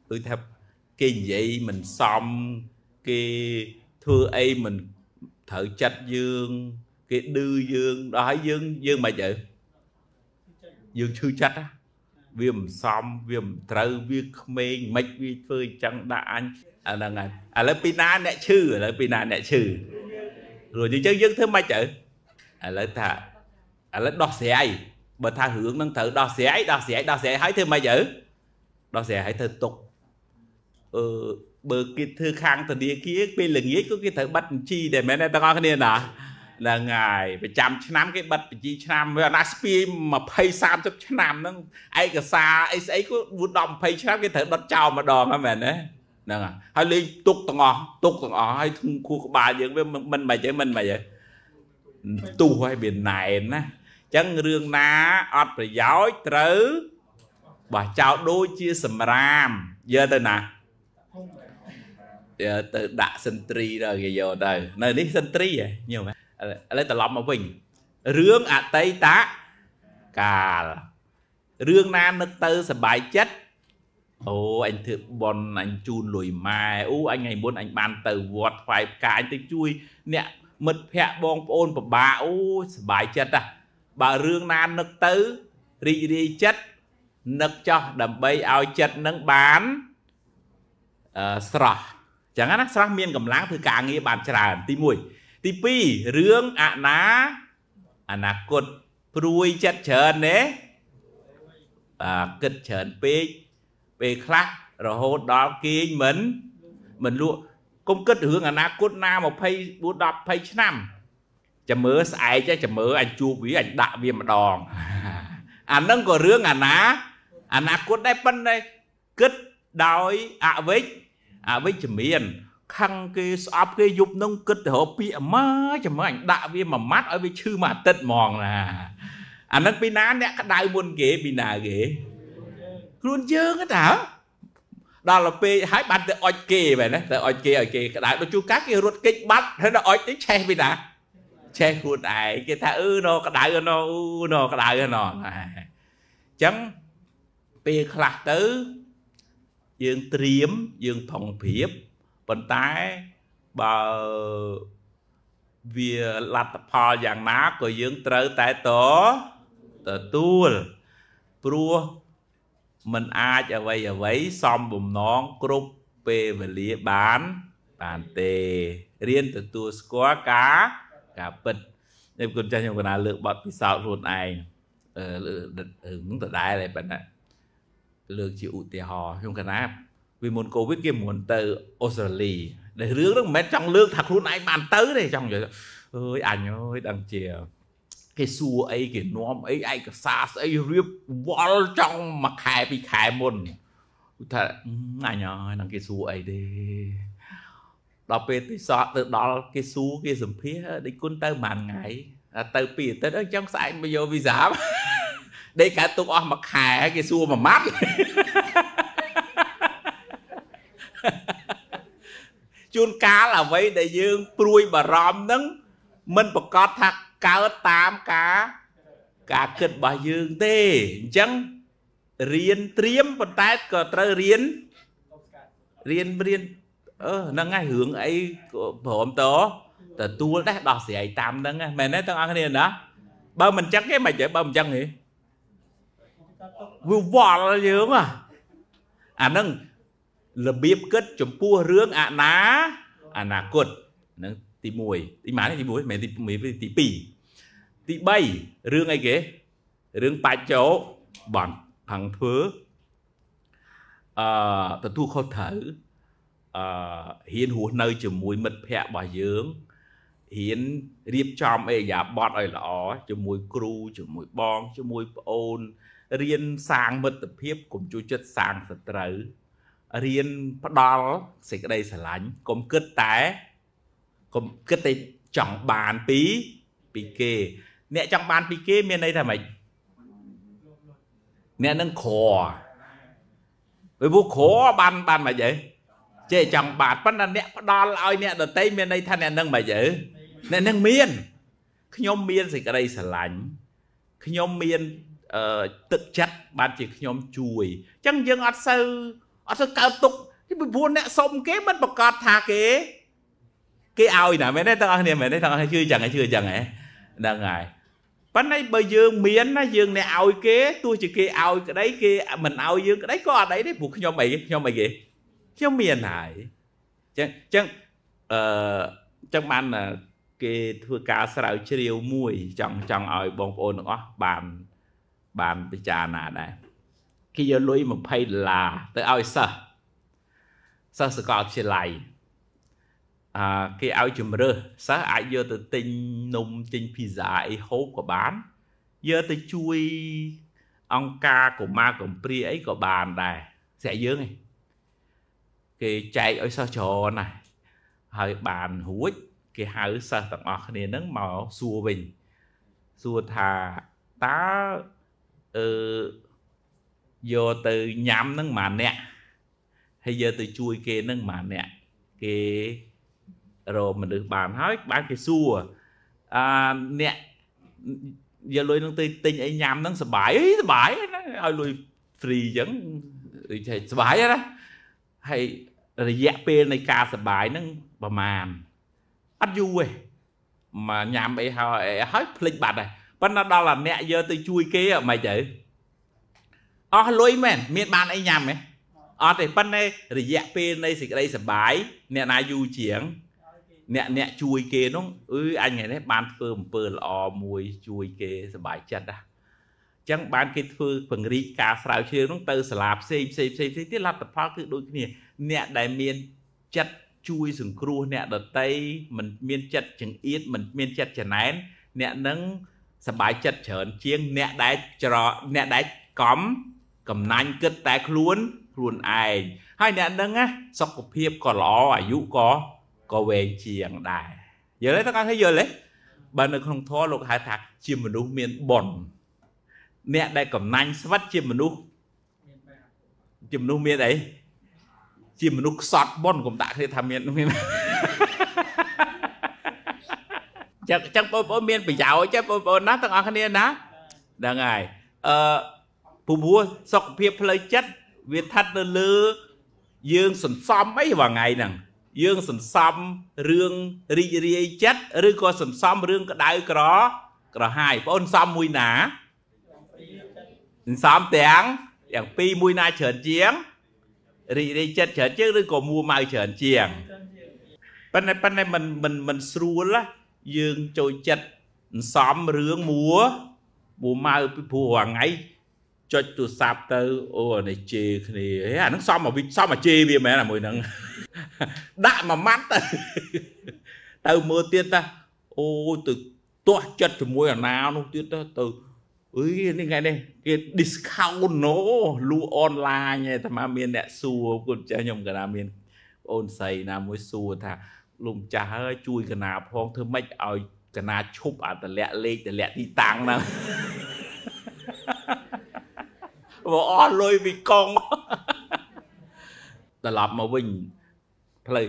ដូចថាគេនិយាយមិនសមគេធ្វើអីមិនត្រូវចិត្តយើងគេឌឺយើងដល់ហើយយើងយើងមិនអីទៅយើងឈឺចិត្តណាវាមិនសមវាមិនត្រូវវាក្មេងមិនវាធ្វើអញ្ចឹងដាក់អញអាហ្នឹងហើយឥឡូវពីណាអ្នកឈឺឥឡូវពីណាអ្នកឈឺព្រោះអញ្ចឹងយើងធ្វើមិនទៅឥឡូវថាឥឡូវដោះស្រាយបើថារឿងហ្នឹងត្រូវដោះស្រាយដោះស្រាយដោះស្រាយហើយធ្វើមិនទៅដោះស្រាយហើយធ្វើទុកអឺបើគេធ្វើខាងធនាគារពេលល្ងាចក៏គេត្រូវប័ណ្ណបញ្ជីដែរមែនទេបងប្អូនគ្នាណាឡើងហើយប្រចាំឆ្នាំគេបិទបញ្ជីឆ្នាំវាអាស្ពី20 30ឆ្នាំហ្នឹងឯកសារអីស្អីគឺ4 10 20ឆ្នាំគេត្រូវដុតចោលម្ដងហ្នឹងមែនទេហ្នឹងហើយលេងទុកទាំងអស់ទុកទាំងអស់ហើយធំខួរក្បាលយើងវាមិនមិនទេមិនមិនទេទុះហើយវាណែនណាអញ្ចឹងរឿងណាអត់ប្រយោជន៍ត្រូវបោះចោលដូចជាសម្រាមយកទៅណាទៅដាក់សិនត្រីដល់គេយកទៅនៅនេះសិនត្រីហ៎ញោមហ៎ឥឡូវត្រឡប់មកវិញរឿងអតីតកាលរឿងណានឹកទៅសบายចិត្តអូអញធ្វើបនអញជូនលុយម៉ែអូអញថ្ងៃមុនអញបានទៅវត្តថ្វាយផ្កាអញទៅជួយអ្នកមិត្តភ័ក្តិបងប្អូនពិបាកអូសบายចិត្តណាស់បើរឿងណានឹកទៅរីករាយចិត្តនឹកចោះដើម្បីឲ្យចិត្តនឹងបានអឺស្រស់ចឹងណាស្រស់មានកម្លាំងធ្វើការងារបានច្រើន ទី1ទី2រឿងអនាអនាគតព្រួយចិត្តច្រើនណែបាទគិតច្រើនពេកពេលខ្លះរហូតដល់គេងមិនមិនលក់កុំគិតរឿងអនាគតណា24 10 20ឆ្នាំចាំមើលស្អែកចាំមើលអញជួបវាអញដាក់វាម្ដង អានឹងក៏រឿងអនាអនាគតដែរប៉ុន្តែគិតដោយអវិជ្ជអវិជ្ជមានខឹងគេស្អប់គេយប់នឹងគិតទៅរកពាក្យម៉ាចាំអញដាក់វាមួយម៉ាត់ឲ្យវាឈឺមួយអាទិត្យហ្មងណាអានឹងពីណាអ្នកក្តៅមុនគេពីណាគេខ្លួនយើងតាដល់ទៅពេកហើយបានទៅអុចគេបែរណាទៅអុចគេឲ្យគេក្តៅដូចជួកាគេរត់គេចបាត់ហើយដល់អុចទៅឆេះពីណាឆេះខ្លួនឯងគេថាអឺណោក្តៅណោអ៊ូណោក្តៅណោអញ្ចឹងពេលខ្លះទៅយើងត្រៀមយើងផងព្រៀបប៉ុន្តែបើវាលទ្ធផលយ៉ាងណាក៏យើងត្រូវតែតទទួលព្រោះมันអាចអ្វីអ្វីសំបំណងគ្រប់ពេលវេលាបានបានទេរៀនទទួលស្គាល់ការការពិតនេះគុណចាស់ខ្ញុំកណាលើកបទពិសោធន៍ខ្លួនឯងអឺលើកដដែលតែប៉ុណ្ណាលើកជាឧទាហរណ៍ខ្ញុំកណាពីមុនកូវីដគេមិនទៅអូស្ត្រាលីដែលរឿងហ្នឹងមិនមែនចង់លើកថាខ្លួនឯងបានទៅទេចង់និយាយអើយអញអើយដឹងជា គេសួរអីគេនាំអីឯកសារស្អីរៀបវល់ចង់មួយខែពីរខែមុនគឺថាអញអើយនឹងគេសួរអីទេដល់ពេលទៅសក់ទៅដល់ គេសួរគេសម្ភាសដូចគុណទៅប្រហែលថ្ងៃទៅពីអាទិត្យអញ្ចឹងស្អែកមកយកវីសាដេកកើតទុកអស់មួយខែគេសួរមួយម៉ាត់ជួនកាលអ្វីដែលយើងព្រួយបារម្ភនឹងមិនប្រកាសថាកើតតាមការ ការគិតរបស់យើងទេអញ្ចឹងរៀនត្រៀមប៉ុន្តែក៏ត្រូវរៀនរៀនរៀនអឺហ្នឹងហើយរឿងអីព្រមតទទួលដែរដោះស្រាយតាមហ្នឹងមែនទេទាំងអស់គ្នាណាបើមិនចឹងទេមិនទេបើមិនចឹងទេវាវល់យើងអាហ្នឹងរបៀបគិតចំពោះរឿងអនាអនាគតនឹងទី1ទីម៉ានេះទី1មិនមែនទីទី2ទី3រឿងអីគេរឿងបាច់ចោបងផាំងធ្វើអឺទទួលខុសត្រូវអឺហ៊ានរស់នៅជាមួយមិត្តភ័ក្តិរបស់យើងហ៊ានរៀបចំអេយ៉ាបត់ឲ្យល្អជាមួយគ្រូជាមួយបងជាមួយប្អូនរៀនសាងមិត្តភាពកុំជួយចិត្តសាងសត្រូវរៀនផ្ដល់សេចក្តីស្រឡាញ់កុំគិតតែកុំគិតតែចង់បានពីពីគេ អ្នកចង់បានពីគេមានន័យថាម៉េចអ្នកនឹងក្រពេលពួកក្របានបានម៉េចអីចេះចង់បានប៉ុន្តែអ្នកផ្ដល់ឲ្យអ្នកដតីមានន័យថាអ្នកនឹងម៉េចអីអ្នកនឹងមានខ្ញុំមានសេចក្តីស្រឡាញ់ខ្ញុំមានទឹកចិត្តបានជាខ្ញុំជួយអញ្ចឹងយើងអត់សូវអត់ទៅកើតទុកពីព្រោះអ្នកសុំគេមិនប្រកាសថាគេគេឲ្យណាមែនទេទាំងអស់គ្នាមែនទេទាំងអស់គ្នាជឿចឹងហ៎ជឿចឹងហ៎ហ្នឹងហើយប៉ុន្តែបើយើងមានណាយើងអ្នកឲ្យគេទោះជាគេឲ្យក្តីគេមិនឲ្យយើងក្តីក៏អត់អីទេព្រោះខ្ញុំអីខ្ញុំអីគេខ្ញុំមានហើយចឹងចឹងអឺចឹងបានគេធ្វើការស្រាវជ្រាវមួយចង់ចង់ឲ្យបងប្អូនទាំងអស់បានបានពិចារណាដែរគេយកលុយ20ដុល្លារទៅឲ្យសិស្សសិស្សសកលវិទ្យាល័យអាគេឲ្យជំរើសសិស្សអាចយកទៅទិញនំទិញភីហ្សាអីហូបក៏បានយកទៅជួយអង្គការកុមារកំព្រាអីក៏បានដែរស្រាក់យើងឯងគេចែកឲ្យសិស្សច្រើនណាស់ហើយបានរួច គេហៅសិស្សទាំងអស់គ្នានឹងមកសួរវិញសួរថាតើអឺយកទៅញ៉ាំហ្នឹងម៉ាអ្នកហើយយកទៅជួយគេហ្នឹងម៉ាអ្នកគេរកមនុស្សបានហើយបានគេសួរអឺអ្នកយកលុយនឹងទៅទិញអីញ៉ាំហ្នឹងសបាយអីសបាយណាឲ្យលុយ free អញ្ចឹងដូចថាសបាយណាហើយរយៈពេលនៃការសបាយហ្នឹងប្រមាណអត់យូរទេមកញ៉ាំអីហើយហើយភ្លេចបាត់ហើយប៉ុន្តែដល់អាអ្នកយកទៅជួយគេមិនទេអស់លុយមែនមានបានអីញ៉ាំទេអត់ទេប៉ុន្តែរយៈពេលនៃសេចក្តីសប្បាយអ្នកណាយូរជាង អ្នកអ្នកជួយគេនោះអឺអញថ្ងៃនេះបានធ្វើអំពើល្អមួយជួយគេសប្បាយចិត្តណាចឹងបានគេធ្វើពង្រីកការស្រាវជ្រាវនោះទៅសាលាផ្សេងផ្សេងផ្សេងទៀតលទ្ធផលគឺដូចគ្នា អ្នកដែលមានចិត្តជួយសង្គ្រោះអ្នកដតីមិន មានចិត្តចង្អៀតមិនមានចិត្តចំណែនអ្នកនឹងសบายចិត្តច្រើនជាង អ្នកដែលច្រអ្នកដែលកំកំណាញ់គិតតែខ្លួនខ្លួនឯងហើយអ្នកនឹងណាសុខភាពក៏ល្អអាយុក៏ក៏វែងជាងដែរយល់ទេតើគាត់ឃើញយល់ទេបើនៅក្នុងធម៌លោកហៅថា ជាមនុស្សមានបុណ្យអ្នកដែលកំណាញ់ស្វិតជាមនុស្សជាមនុស្សមានអីជាមនុស្សខ្សត់បុណ្យកុំដាក់គ្នាថាមានមានចឹងចឹងបងប្អូនមានប្រយោជន៍ចឹងបងប្អូនណាទាំងអស់គ្នាណាហ្នឹងហើយអឺព្រោះសុខភាពផ្លូវចិត្តវាស្ថិតនៅលើ យើងសន្សំអីបងថ្ងៃហ្នឹងយើងសន្សំរឿងរីករាយចិត្តឬក៏សន្សំរឿងក្តៅក្រក្រហាយបងអូនសំមួយណាសន្សំទាំងទាំងពីរមួយណាច្រើនជាងរីករាយចិត្តច្រើនជាងឬក៏មួម៉ៅច្រើនជាងប៉ុន្តែប៉ុន្តែมันมันมันស្រួលយើងចូលចិត្តសន្សំរឿងមួមួម៉ៅពីព្រោះថ្ងៃចុចទូរស័ព្ទទៅអូអានេះជេរគ្នាហេអាហ្នឹងសំអាវិសំអាជេរវាមែនអាមួយហ្នឹងដាក់មួយម៉ាត់ទៅទៅមើលទៀតតាអូទៅទាស់ចិត្តជាមួយអាណានោះទៀតទៅទៅអុយនេះថ្ងៃនេះគេ discount ណូលក់អនឡាញឯតាមមានអ្នកសួរគាត់ចាស់ខ្ញុំក៏ណាមានអូនស្រីណាមួយសួរថាលោកម្ចាស់ហើយជួយកណាផងធ្វើម៉េចឲ្យកណាឈប់អាតលាក់លេខតលាក់ទីតាំងហ្នឹងព្រោះអស់លុយពីកងត្រឡប់មកវិញផ្លូវ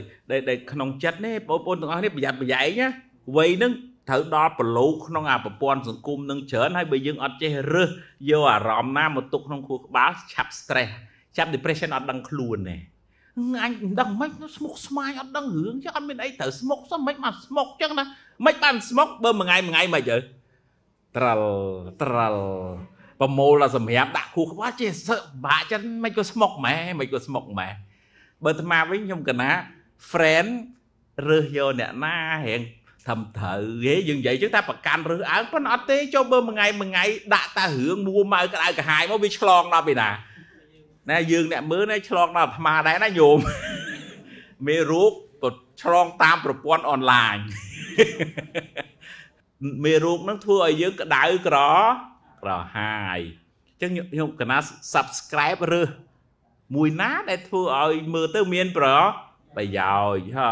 ដែលក្នុងចិត្តនេះបងប្អូនទាំងអស់នេះប្រយ័ត្នប្រយែងណាវ័យហ្នឹងត្រូវដល់ប្រឡូកក្នុងអាប្រព័ន្ធសង្គមនឹងច្រើនហើយបើយើងអត់ចេះរើសយកអារម្មណ៍ណាមកទុកក្នុងខួរក្បាលឆាប់ stress ឆាប់ depression អត់ដឹងខ្លួនទេអញមិនដឹងមិនស្មុកស្មាយអត់ដឹងរឿងចឹងអត់មានអីត្រូវស្មុកសោះមិនមកស្មុកចឹងណាមិនបានស្មុកបើមួយថ្ងៃមួយថ្ងៃមិនអីត្រលត្រលប្រមូលសម្រាប់ដាក់ខួរក្បាលចេះបាក់ចឹងមិនក៏ស្មុកម៉ែមិនក៏ស្មុកម៉ែបើអាត្មាវិញខ្ញុំកណា friend រើសយកអ្នកណារៀងធំត្រូវហេយើងនិយាយចឹងថាប្រកាន់រើសអើងប៉ុន្តែអត់ទេចូលមើលមួយថ្ងៃមួយថ្ងៃដាក់តែរឿងមួម៉ៅក្តៅក្រហាយមកវាឆ្លងដល់ពេលណាណាយើងអ្នកមើលណាឆ្លងដល់អាត្មាដែរណាញោមមេរោគក៏ឆ្លងតាមប្រព័ន្ធអនឡាញមេរោគនឹងធ្វើឲ្យយើងក្តៅក្រប្រហាយអញ្ចឹងខ្ញុំកណា subscribe រើសមួយណាដែលធ្វើឲ្យមើលទៅមានប្រប្រយោជន៍ហ៎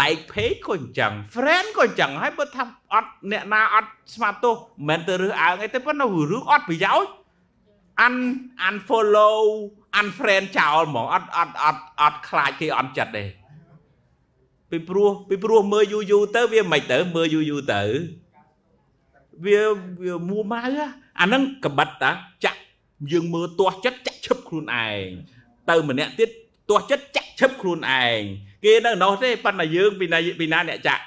like page ក៏អញ្ចឹង friend ក៏អញ្ចឹងហើយបើថាអត់អ្នកណាអត់ស្មាត់ទោសមិនទៅរើសអើងអីទេប៉ុន្តែរឿងអត់ប្រយោជន៍ un unfollow unfriend ចោលហ្មងអត់អត់អត់អត់ខ្លាចគេអត់ចិត្តទេពីព្រោះពីព្រោះមើលយូរយូរទៅវាមិនទៅ មើលយូរយូរទៅវាវាមួម៉ៅហ៎អានឹងកបិតតាចាក់យើងមើលទាស់ចិត្តចាក់ឈឹបខ្លួនឯងទៅម្នាក់ទៀតទាស់ចិត្តចាក់ឈឹបខ្លួនឯងគេនៅនោះទេប៉ុន្តែយើង ពីណាពីណាអ្នកចាក់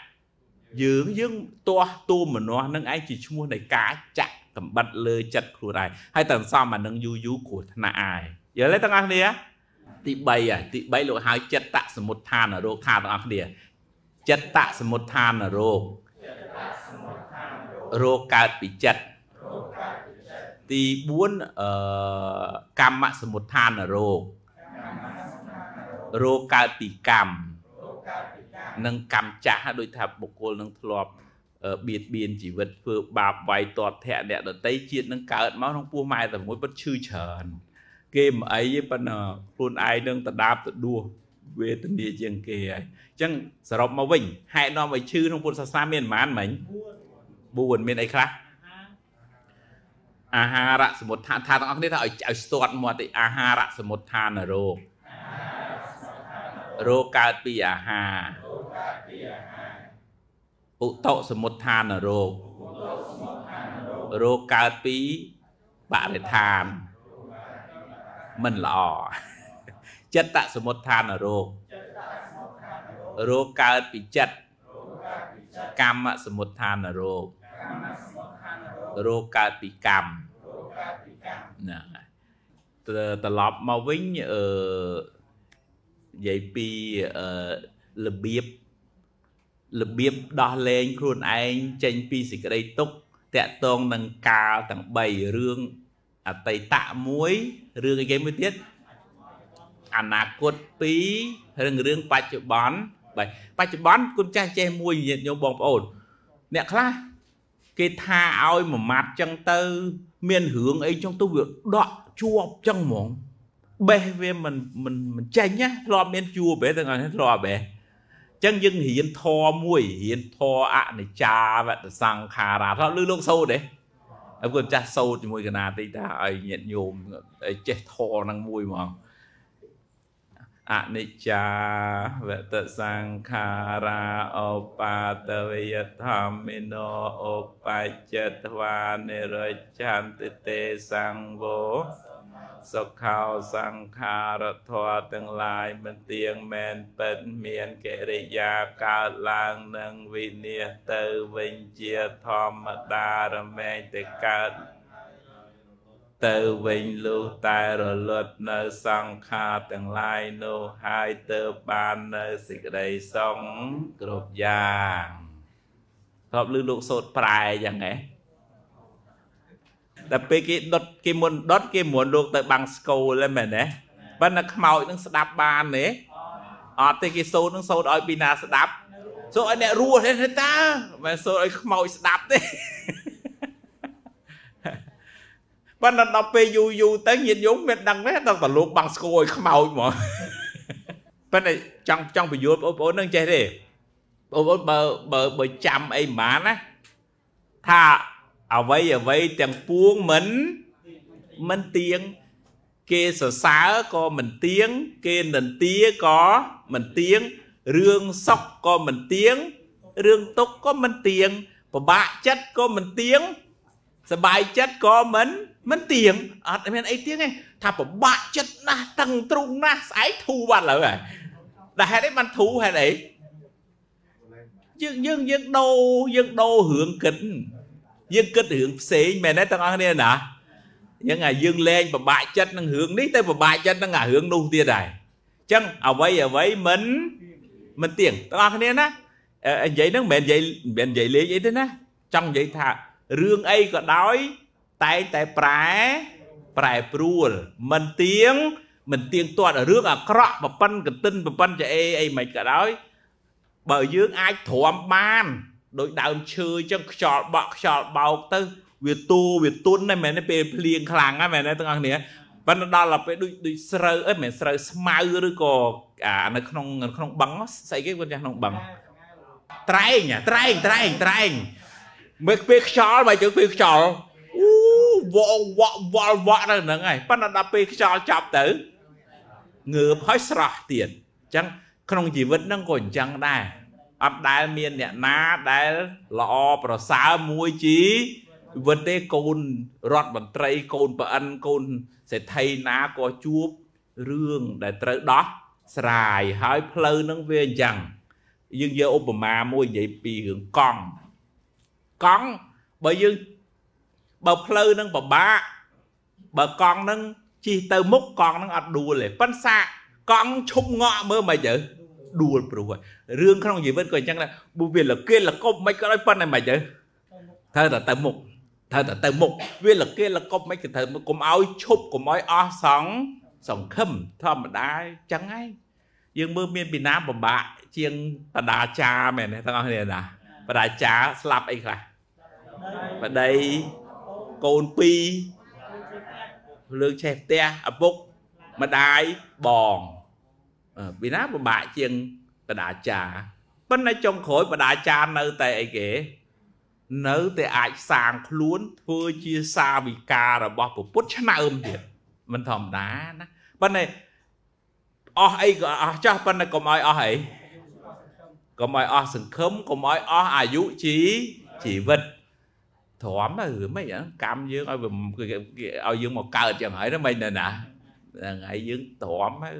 យើងយើងទាស់ទូមនោះនឹងឯងជាឈ្មោះនៃការចាក់កំបិតលើចិត្តខ្លួនឯងហើយតើសំអានឹងយូយូគ្រោះថ្នាក់ឯងយល់ទេទាំងអស់គ្នាទី3ទី3លោកហៅចិត្តសមុដ្ឋានរោគថាទាំងអស់គ្នាចិត្តសមុដ្ឋានរោគរោគកើតពីចិត្តទី4អឺកម្មសមុដ្ឋានរោគរោគកើតពីកម្មនិងកម្មចាស់ដូចថាបុគ្គលនឹងធ្លាប់បៀតបៀនជីវិតធ្វើបាបវាយតតធៈអ្នកដតីជាតិនឹងកើតមកក្នុងពោះម៉ែតែមួយពិតឈឺច្រើនគេមិនអីទេប៉ុន្តែខ្លួនឯងនឹងដដាបទៅដួសវេទនាជាងគេហើយអញ្ចឹងសរុបមកវិញហេតុនាំឲ្យឈឺក្នុងពុទ្ធសាសនាមានប៉ុន្មានមិញ4មានអីខ្លះ4អាហារសមុទ្ឋានថាទាំងអស់គ្នាថាឲ្យឲ្យស្ទាត់មាត់ទេអាហារសមុទ្ឋានរោគរោគកើតពីអាហារឧតុសមុទ្ឋានរោគរោគកើតពីបរិស្ថានមិនល្អចិត្តសមុទ្ឋានរោគរោគកើតពីចិត្តកម្មសមុទ្ឋានរោគកម្មសរោគកើតពីកម្មណាត្រឡប់មកវិញអឺនិយាយពីអឺរបៀបរបៀបដោះលែងខ្លួនឯងចេញពីសេចក្តីទុក្ខតកតងនឹងកាលទាំង3រឿងអតីតមួយរឿងអីគេមួយទៀតអនាគត2រឿងរឿងបច្ចុប្បន្នបាទបច្ចុប្បន្នគុណចាស់ចេះមួយញាតិញោមបងប្អូនអ្នកខ្លះគេថាឲ្យមួយម៉ាត់ចឹងទៅមានរឿងអីចឹងទៅវាដក់ជាប់ចឹងហ្មង បេះវាមិនមិនមិនចេញណាធ្លាប់មានជួបទេទាំងអស់ធ្លាប់ទេចឹងយើងរៀនធម៌មួយរៀនធម៌អនិច្ចាវតសង្ខារាធ្លាប់ឮលោកសូត្រទេអើគាត់ចាស់សូត្រជាមួយកណាតិចថាឲ្យញាតញោមចេះធម៌ហ្នឹងមួយហ្មងអនិច្ចាវតសង្ខារាអបាតវេយធម្មិណោអបច្ចតវានិរច្ឆន្តិទេសង្វោសុខោសង្ខារធម៌ទាំងឡាយមិនទៀងមែនពិតមានកិរិយាកើតឡើងនិងវិនិច្ឆ័យទៅវិញជាធម្មតារមែងតែកើតទៅវិញលុះតែរលត់នៅសង្ខារទាំងឡាយនោះហើយទៅបាននៅសេចក្តីសុខគ្រប់យ៉ាងធ្លាប់ឮលោកសូត្រប្រែយ៉ាងហ៎តែពេលគេដុតគេមុនដុតគេមុនលោកទៅបាំងស្គូលហ្នឹងមែនទេប៉ុន្តែខ្មោចនឹងស្ដាប់បានទេអត់ទេគេសូត្រនឹងសូត្រឲ្យពីណាស្ដាប់សូត្រឲ្យអ្នករស់ទេតាមិនសូត្រឲ្យខ្មោចស្ដាប់ទេប៉ុន្តែដល់ពេលយូរយូរទៅញាតិញោមមានដឹងដែរដល់ប្រលោកបាំងស្គរឲ្យខ្មោចហ្មងប៉ុន្តែចង់ចង់បញ្យល់បងប្អូននឹងចេះទេបងប្អូនបើបើបើចាំអីប្រហែលណាថាអ្វីអ្វីទាំងពួងមិនមិនទៀងគេសរសើរក៏មិនទៀងគេនិន្ទាក៏មិនទៀងរឿងសុខក៏មិនទៀងរឿងទុក្ខក៏មិនទៀងពិបាកចិត្តក៏មិនទៀងសบายចិត្តក៏មិនមិនទៀងអត់មានអីទៀងទេថាពិបាកចិត្តណាស់តឹងទ្រូងណាស់ស្អែកធូរបាត់ឡើយហើយតែហេតុអីបានធូរហេតុអីយើងយើងយើងដូរយើងដូររឿងគិតយើងគិតរឿងផ្សេងមែនទេទាំងអស់គ្នាណាយ៉ាងណាយើងលែងពិបាកចិត្តនឹងរឿងនេះទៅពិបាកចិត្តនឹងអារឿងនោះទៀតដែរអញ្ចឹងអ្វីអ្វីមិនមិនទៀងទាំងអស់គ្នាណានិយាយហ្នឹងមិនមែននិយាយមិនមែននិយាយលេងអីទេណាចង់និយាយថារឿងអីក៏ដោយតែងតែប្រែប្រែប្រួលមិនទៀងមិនទៀងទាត់រឿងអាក្រក់ប្រប៉ិនកន្ទិនប្រប៉ិនចាអេអីមិនក៏ដោយបើយើងអាចទ្រាំបានដោយដើមឈើអញ្ចឹងខ្យល់បក់ខ្យល់បោកទៅវាទូវាទុនហ្នឹងមែនទេពេលភ្លៀងខ្លាំងហ្នឹងមែនទេទាំងអស់គ្នាប៉ុន្តែដល់ទៅពេលដូចដូចស្រូវអីមែនស្រូវស្មៅឬក៏អានៅក្នុងក្នុងបឹងស្អីគេគាត់ចាស់ក្នុងបឹងត្រែងត្រែងត្រែងត្រែងមើលពេលខ្យល់បើយើងពេលខ្យល់វក់វក់វល់វក់នៅហ្នឹងហើយប៉ុន្តែដល់ពេលខ្យល់ចាប់ទៅងើបហើយស្រស់ទៀតអញ្ចឹងក្នុងជីវិតហ្នឹងក៏អញ្ចឹងដែរអត់ដែលមានអ្នកណាដែលល្អប្រសើរមួយជីវិតទេកូនរដ្ឋមន្ត្រីកូនប្រអិនកូន សេដ្ឋីណាក៏ជួបរឿងដែលត្រូវដោះស្រាយហើយផ្លូវនឹងវាអញ្ចឹងយើងយកឧបមាមួយនិយាយពីរឿងកង់កង់បើយើងបើផ្លូវនឹងពិបាកបើកង់នឹងជិះទៅមុខកង់នឹងអត់ដួលទេប៉ិនសាកកង់ឈប់ងក់មើលមិនទៅដួលព្រោះរឿងក្នុងជីវិតក៏អញ្ចឹងដែរបើវាលកេលកប់មិនក៏ដោយប៉ុណ្ណេះមិនទៅត្រូវតែទៅមុខត្រូវតែទៅមុខវាលកេលកប់មិនក៏ត្រូវកុំឲ្យឈប់កុំឲ្យអស់សង្ឃសង្ឃឹមធម្មតាអញ្ចឹងហើយយើងមើលមានពីណាពិបាកជាងបដាចាមែនទេទាំងអស់គ្នាណាបដាចាស្លាប់អីខ្លះប្តីកូន2លើកឆេះផ្ទះឪពុកម្ដាយបងពីណាពិបាកជាងបដាចាប៉ុន្តែចុងក្រោយបដាចានៅតែអីគេ នៅតែអាចសាងខ្លួន ធ្វើជាសាវិការរបស់ពុទ្ធឆ្នើមទៀតមិនធម្មតាណាប៉ុន្តែអស់អីក៏អស់ចាស់ប៉ុន្តែកុំឲ្យអស់អីកុំឲ្យអស់សង្ឃឹមកុំឲ្យអស់អាយុជីជីវិតទ្រាំទៅមិនកម្មយើងឲ្យឲ្យយើងមកកើតចឹងហើយមិនណាណាហ្នឹងហើយយើងទ្រាំទៅ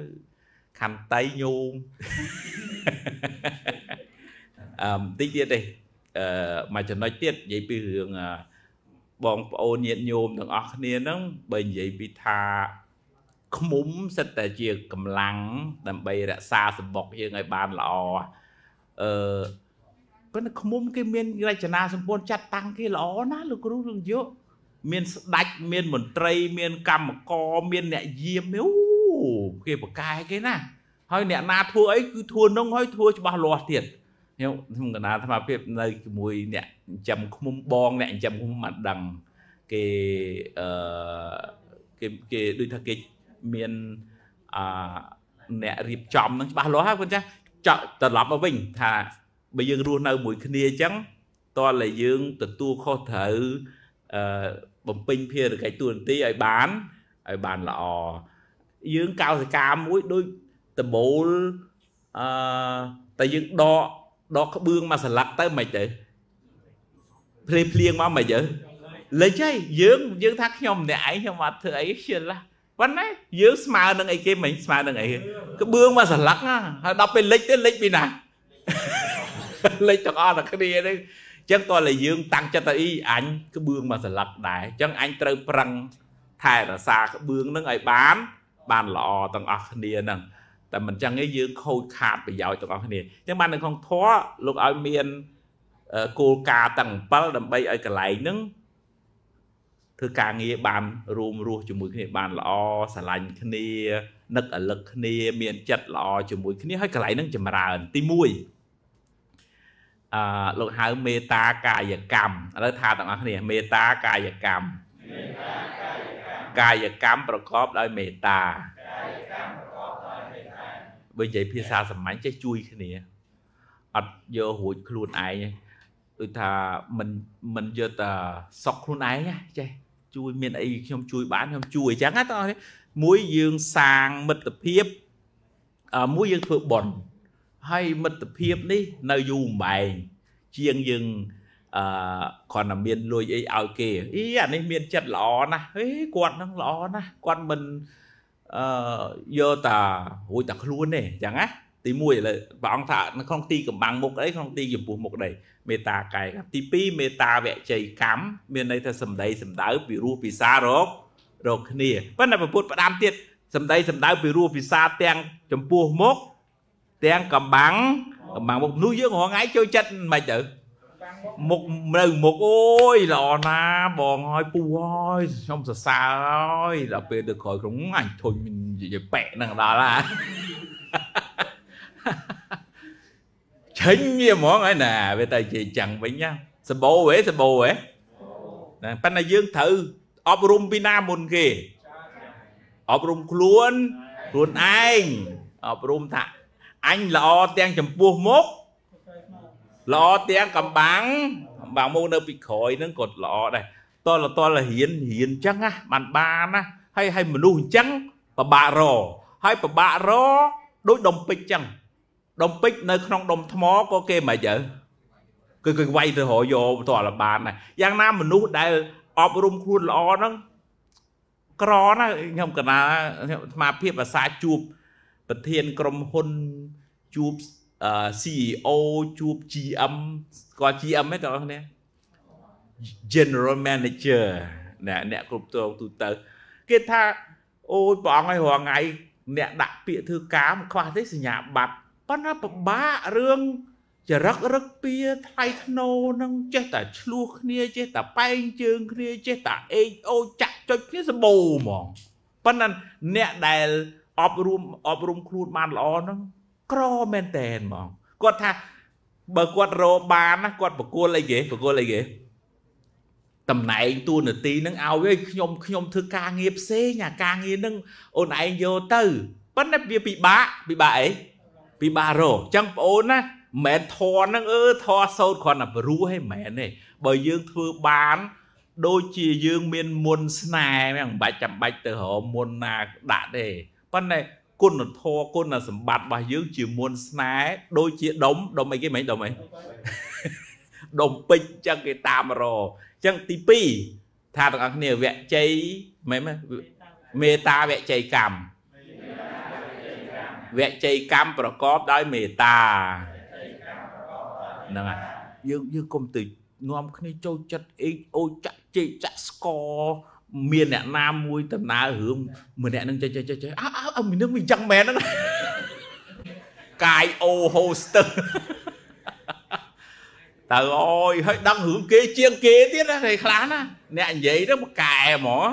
ខន្តីញោមអឺបន្តិចទៀតទេអឺមួយចំណុចទៀតនិយាយពីរឿងបងប្អូនញាតិញោមទាំងអស់គ្នាហ្នឹងបើនិយាយពីថាឃុំសិតតែជាកម្លាំងដើម្បីរក្សាសម្បុកយើងឲ្យបានល្អអឺប៉ុន្តែឃុំគេមានរចនាសម្ព័ន្ធចាត់តាំងគេល្អណាលោកគ្រូលោកយុមានស្ដាច់មានមន្ត្រីមានកម្មករមានអ្នកយាមអូគេប្រកែគេណាហើយ អ្នកណាធ្វើអីគឺធ្វើនឹងហើយ ធ្វើច្បាស់លាស់ទៀតខ្ញុំខ្ញុំកណាអាត្មាភាពនៅជាមួយអ្នកចិញ្ចឹមឃុំបងអ្នកចិញ្ចឹមឃុំមិនដឹងគេអឺគេគេដូចថាគេមានអាអ្នករៀបចំនឹងច្បាស់លាស់ហើយគាត់ចាស់ត្រឡប់មកវិញថាបើយើងរស់នៅមួយ គ្នាអញ្ចឹងតើតែយើងទទួលខុសត្រូវអឺបំពេញភារកិច្ចទូនទីឲ្យបានឲ្យបានល្អយើងកោសិកាមួយដូចដបូលអឺតែយើងដកដកក្បឿងមកស្លឹកទៅមិនទៅភ្លេភ្លៀងមកមិនទៅលេចហើយយើងយើងថាខ្ញុំម្នាក់ឯងខ្ញុំអត់ធ្វើអីខ្ជិលប៉ុន្តែយើងស្មើនឹងអីគេមិញស្មើនឹងអីក្បឿងមកស្លឹកហើយដល់ពេលលេចទៅលេចពីណាលេខទាំងអស់តែគ្នាហ្នឹងអញ្ចឹងតើលើយើងតាំងចិត្តទៅអីអញក្បឿងមកសន្លឹកដែរអញ្ចឹងអញត្រូវប្រឹងថែរក្សាក្បឿងហ្នឹងឲ្យបាន បានល្អទាំងអស់គ្នាហ្នឹងតែមិនចឹងទេយើងខូចខាតប្រយោជន៍ទាំងអស់គ្នាអញ្ចឹងបាននៅក្នុងធម៌លោកឲ្យមានគោលការណ៍ទាំង7ដើម្បីឲ្យកន្លែងហ្នឹងធ្វើការងារបានរួមរស់ជាមួយគ្នាបានល្អស្រឡាញ់គ្នានឹករលឹកគ្នា មានចិត្តល្អជាមួយគ្នាហើយកន្លែងហ្នឹងចម្រើន ទី1អឺលោកហៅមេតាកាយកម្មឥឡូវថាទាំងអស់គ្នាមេតាកាយកម្មកាយកម្មប្រកបដោយមេត្តាបើនិយាយភាសាសាមញ្ញចេះជួយគ្នាអត់យករួចខ្លួនឯងដូចថាមិនមិនយកតែសក់ខ្លួនឯងចេះជួយមានអីខ្ញុំជួយបានខ្ញុំជួយអញ្ចឹងណាតោះមួយយើងសាងមិត្តភាពមួយយើងធ្វើបន់ហើយមិត្តភាពនេះនៅយូរម្បែងជាងយើងអឺគ្រាន់តែមានលុយអីឲ្យគេអីអានេះមានចិត្តល្អណាស់ហេគាត់នឹងល្អណាស់គាត់មិនអឺយកតារួចតាខ្លួនទេអញ្ចឹងណាទី1ឥឡូវព្រះអង្គថានៅក្នុងទីកំបាំងមុខអីក្នុងទីចំពោះមុខដីមេត្តាកាយទី2មេត្តាវជ័យកម្មមានន័យថាសម្ដីសម្ដៅពីរសពិសារោគរកគ្នាប៉ុន្តែពុទ្ធផ្ដាំទៀតសម្ដីសម្ដៅពីរសពិសាទាំងចំពោះមុខទាំងកំបាំងកំបាំងមុខនោះយើងរងថ្ងៃចូលចិត្តមិនទៅមុខនៅមុខអូយល្អណាបងហើយពូហើយខ្ញុំសរសើរហើយដល់ពេលទៅក្រោយក្នុងអញធុញមិននិយាយប៉ែកហ្នឹងដល់ហ่าឆេញវាហ្មងហើយណាវាតែនិយាយចឹងវិញណាសបោហ៎សបោហ៎ប៉ុន្តែយើងត្រូវអប់រំពីណាមុនគេអប់រំខ្លួនខ្លួនឯងអប់រំថាអញល្អទាំងចំពោះមុខល្អទាំងកំបាំងកំបាំងមុខនៅពីក្រោយហ្នឹងក៏ល្អដែរតលតលរៀនរៀនចឹងណាបានបានណាហើយហើយមនុស្សអញ្ចឹងពិបាករហើយពិបាករដូចដុំពេជ្រចឹងដុំពេជ្រនៅក្នុងដុំថ្មក៏គេមិនយើគឺគេវាយទៅរកយកតលបានដែរយ៉ាងណាមនុស្សដែលអប់រំខ្លួនល្អហ្នឹងក្រណាខ្ញុំកណាអាត្មាភាពអាសាជួបប្រធានក្រុមហ៊ុនជួប CEO ជួប GM ក៏ GM ហ្នឹងបងប្អូន General Manager ណែអ្នកគ្រប់គ្រងទូទៅគេថាអូយព្រះអង្គឲ្យរាល់ថ្ងៃអ្នកដាក់ពាក្យធ្វើការមិនខ្វះទេសញ្ញាបត្រប៉ុន្តែពិបាករឿងចរិតរឹកពៀថ្លៃធ្នូនឹងចេះតែឆ្លោះគ្នាចេះតែប៉ែងជើងគ្នាចេះតែអេកអូចាក់ចុចគ្នាសបោហ្មងប៉ុន្តែអ្នកដែលអប់រំអប់រំខ្លួនបានល្អហ្នឹងក្រមែនតែនហ្មងគាត់ថាបើគាត់រកបានណាគាត់ប្រគល់អីគេប្រគល់អីគេតំណែងតួនាទីនឹងឲ្យឯងខ្ញុំខ្ញុំធ្វើការងារផ្សេងអាការងារនឹងអូនឯងយកទៅប៉ុន្តែវាពិបាកពិបាកអីពិបាករកអញ្ចឹងបងអូនណាមិនធរនឹងអឺធរសោតគ្រាន់តែព្រោះឯងមិនទេបើយើងធ្វើបានដូចជាយើងមានមុនស្នេហ៍មិនបាច់ចាំបាច់ទៅរកមុនណាដាក់ទេប៉ុន្តែគុណធម៌គុណសម្បត្តិរបស់យើង ជាមុនស្នេហ៍ដូចជាដុំដុំអីគេមិញដុំអីដុំពេជ្រអញ្ចឹងគេតាមរអញ្ចឹងទី2ថាទាំងអស់គ្នាវគ្គជ័យមែនមេត្តាវគ្គជ័យកម្មវគ្គជ័យកម្មប្រកបដោយមេត្តាហ្នឹងហើយយើងយើងកុំទៅនាំគ្នាចូលចិត្តអេកអូចាក់ជេកចាក់ស្គរមានអ្នកណាមួយដំណើររឿងម្នាក់នឹងចេះចេះចេះអើអើមីនឹងវាយ៉ាងមែនហ្នឹងកាយអូហូស្ទ័រតើអើយហើយដឹងរឿងគេជាងគេទៀតណាគេខ្លះណា អ្នកនិយាយទៅមកកែហ្មង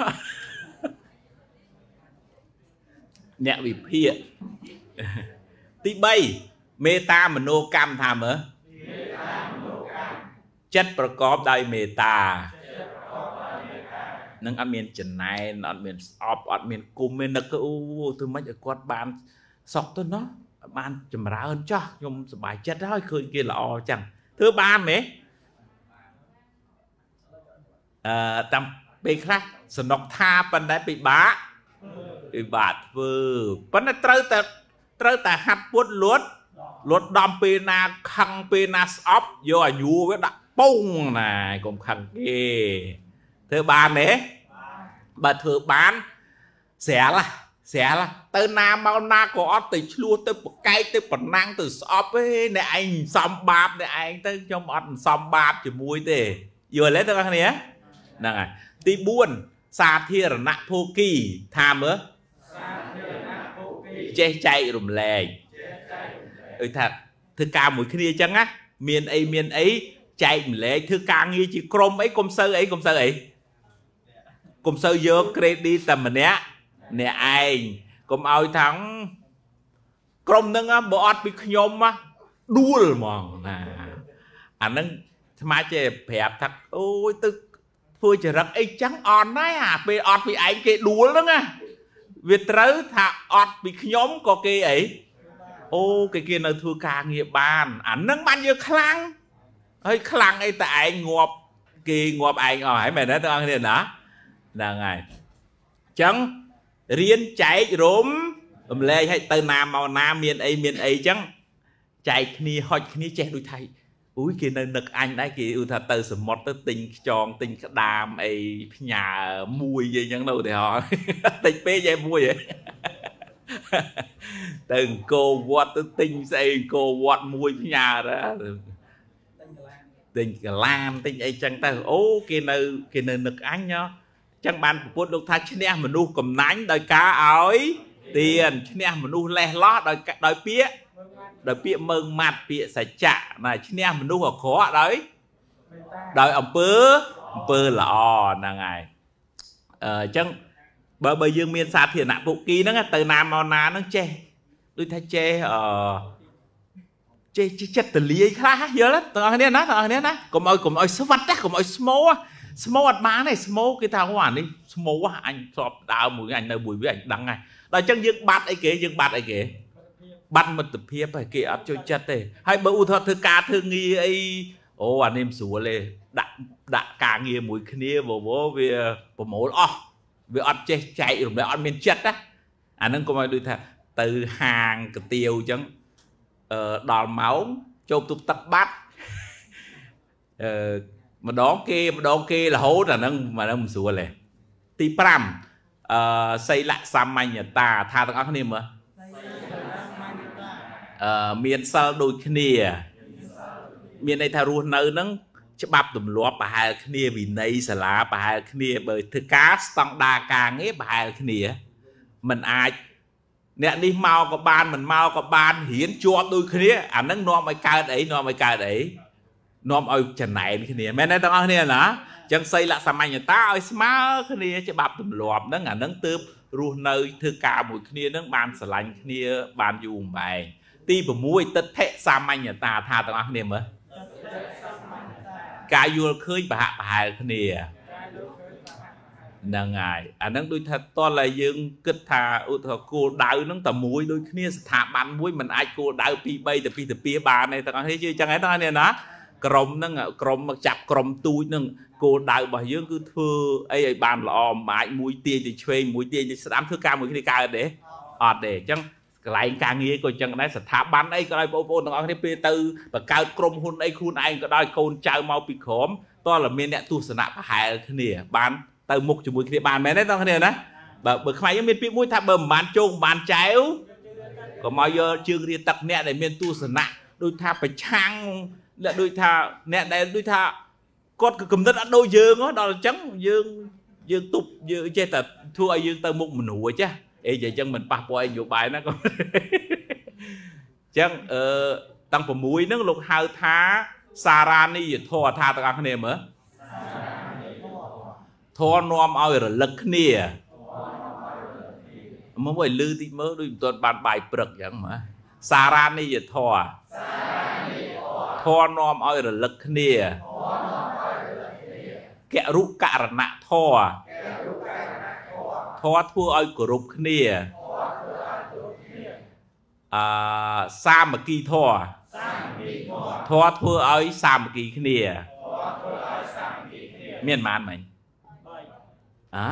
អ្នកវិភាគទី3មេត្តាមនោកម្មថាមើលមេត្តាមនោកម្មចិត្តប្រកបដោយមេត្តានឹងអត់មានចំណែនអត់មានស្អប់អត់មានគុំមាននឹកអូធ្វើម៉េចឲ្យគាត់បានសក់ទៅណោះបាន ចម្រើនចោះខ្ញុំសប្បាយចិត្តហើយឃើញគេល្អចឹងធ្វើបានទេអឺតាមពេលខ្លះសំណុកថាប៉ុន្តែពិបាកពិបាកធ្វើប៉ុន្តែត្រូវតែត្រូវតែហាត់ពួតលួតលួតដំពេលណាខឹងពេលណាស្អប់យកអាយុវាដាក់ពងណាកុំខឹងគេធ្វើបានទេបើធ្វើបានស្រាលស្រាលទៅណាមកណាក៏អត់ទៅឆ្លោះទៅប្រកែកទៅប្រណាំងទៅស្អប់ទេអ្នកឯងសំបាបអ្នកឯងទៅខ្ញុំអត់សំបាបជាមួយទេ យល់ទេបងប្អូនហ្នឹងហើយទី4សាធារណភូគីថាមើលសាធារណភូគីចេះចែករំលែកចេះចែករំលែកដូចថាធ្វើការមួយគ្នាអញ្ចឹងណាមានអីមានអីចែកម្លែកធ្វើការងារជាក្រុមអីកុំសូវអីកុំសូវអីកុំសូវយក credit តែម្នាក់អ្នកឯងកុំឲ្យថាំក្រុមហ្នឹងបើអត់ពីខ្ញុំដួលហ្មងណាអាហ្នឹងស្មាចេះប្រាប់ថាអូយទៅធ្វើចរិតអីចឹងអត់ដែរអាពេលអត់ពីឯងគេដួលហ្នឹងណាវាត្រូវថាអត់ពីខ្ញុំក៏គេអីអូគេគេនៅធ្វើការងារបានអាហ្នឹងបានយើងខ្លាំងហើយខ្លាំងអីតែឯងងាប់គេងាប់ឯងអស់ហើយមែនទេបងប្អូនណាហ្នឹងហើយអញ្ចឹងរៀនចែករំរំលែកឲ្យទៅណាមកណាមានអីមានអីអញ្ចឹងចែកគ្នាហុចគ្នាចេះដូចថៃអូយគេនៅនឹកអញដែរគេឧថាទៅសមុទ្រទៅទិញខ្យងទិញក្តាមអីផ្ញើមួយអីចឹងទៅឧទាហរណ៍តិចពេកឯមួយហ៎ទៅអង្គរវត្តទៅទិញស្អីអង្គរវត្តមួយផ្ញើទៅទិញកឡានទិញអីចឹងទៅអូគេនៅគេនៅនឹកអញហ៎ចឹងបានពុទ្ធលោកថាឈ្នះមនុស្សកំណាញ់ដោយការឲ្យទានឈ្នះមនុស្សលេះលោះដោយដោយពាក្យដោយពាក្យមើងម៉ាត់ពាក្យសច្ចៈណាឈ្នះមនុស្សអាក្រក់ដោយដោយអំពើអំពើល្អហ្នឹងហើយអញ្ចឹងបើបើយើងមានសាធារណពុគីហ្នឹងទៅណាមកណាហ្នឹងចេះដូចថាចេះអចេះចិត្តតលាយខ្លះយល់ទេបងប្អូនណាបងប្អូនណាកុំឲ្យកុំឲ្យស្វាត់ណាកុំឲ្យស្មោណាស្មោអត់បានទេស្មោគេថាអូអានេះស្មោអញធ្លាប់ដើមមួយអញនៅមួយវាអញដឹងហើយដល់អញ្ចឹងយើងបាត់អីគេយើងបាត់អីគេ បាត់មិត្តភាពហើយគេអត់ចូលចិត្តទេហើយបើឧទាហរណ៍ធ្វើការធ្វើងារអីអូអានេះមិនស្រួលទេដាក់ដាក់ការងារមួយគ្នាវវវាប្រមូលអស់វាអត់ចេះចែករំលែកអត់មានចិត្តណាអានឹងកុំឲ្យដូចថាទៅហាងកាទៀវអញ្ចឹងអឺដល់ម៉ោងចូលទប់ទឹកបាត់អឺម្ដងគេម្ដងគេរហូតអាហ្នឹងអាហ្នឹងមិនស្រួលទេទី5អឺសីលៈសាមញ្ញតាថាទាំងអស់គ្នាមើលអឺមានសិលដូចគ្នា មានន័យថារស់នៅហ្នឹងច្បាប់ទម្លាប់ប្រហែលគ្នាវិន័យសាលាប្រហែលគ្នាបើធ្វើការស្តង់ដារការងារប្រហែលគ្នាมันអាចអ្នកនេះមកក៏បានមិនមកក៏បានរៀនជាប់ដូចគ្នាអានឹងនាំឲ្យកើតអីនាំឲ្យកើតអីនាំឲ្យចំណែនគ្នាមែនទេទាំងអស់គ្នាណាចឹងសីលៈសាមញ្ញតាឲ្យស្មើគ្នាច្បាប់ទម្លាប់ហ្នឹងអាហ្នឹងទើបរស់នៅធ្វើការមួយគ្នាហ្នឹងបានស្រឡាញ់គ្នាបានយូរម្លែងទី6តិដ្ឋិសាមញ្ញតាថាទាំងអស់គ្នាមើលការយល់ឃើញប្រហាក់ប្រហែលគ្នាហ្នឹងហើយអាហ្នឹងដូចថាតលតែយើង គិតថាឧទាហរណ៍គោលដៅហ្នឹងតែមួយដូចគ្នាស្ថាប័នមួយមិនអាចគោលដៅ2 3ទៅ2ទៅ2បានទេទាំងអស់គ្នាជឿចឹងហ្នឹងណាក្រុមហ្នឹងក្រុមមកចាប់ក្រុមទូចហ្នឹងគោលដៅរបស់យើងគឺធ្វើអីឲ្យបានល្អមិនអាចមួយទាញទៅឆ្វេងមួយទាញទៅស្ដាំធ្វើការមួយគ្នាកើតទេអត់ទេអញ្ចឹងកន្លែងការងារក៏អញ្ចឹងដែរស្ថាប័នអីក៏ដោយបងប្អូនទាំងអស់គ្នាពេលទៅបង្កើតក្រុមហ៊ុនអីខ្លួនឯងក៏ដោយកូនចៅមកពីក្រមតើតែមានអ្នកទស្សនៈប្រហែលគ្នាបានទៅមុខជាមួយគ្នាបានមែនទេបងប្អូនគ្នាណាបើបើខ្មែរយើងមានពាក្យមួយថាបើមិនបានជោគមិនបានចែវក៏មកយកជើងរាទឹកអ្នកដែលមានទស្សនៈដូចថាប្រឆាំងលក្ខដូចថាអ្នកដែលដូចថាគាត់គឺគំនិតអត់ដូចយើងដល់អញ្ចឹងយើង យើងទប់យើងចេះតែធ្វើឲ្យយើងទៅមុខមនួចចាអេអញ្ចឹងមិនប៉ះពាល់ឯនយោបាយណាក៏អញ្ចឹងអឺតាំង6ហ្នឹងលោកហៅថាសារានីយធរថាទាំងអស់គ្នាមើលធរនាំឲ្យរលឹកគ្នាមកឲ្យលឺតិចមើលដូចមិនទាន់បានបាយព្រឹកអញ្ចឹងមើលសារានីយធរសារាធម៌នាំឲ្យរលឹកគ្នាករុករណធម៌ធម៌ធ្វើឲ្យគោរពគ្នាអឺសាមគ្គីធម៌ធម៌ធ្វើឲ្យសាមគ្គីគ្នា មានប៉ុន្មានមិញអា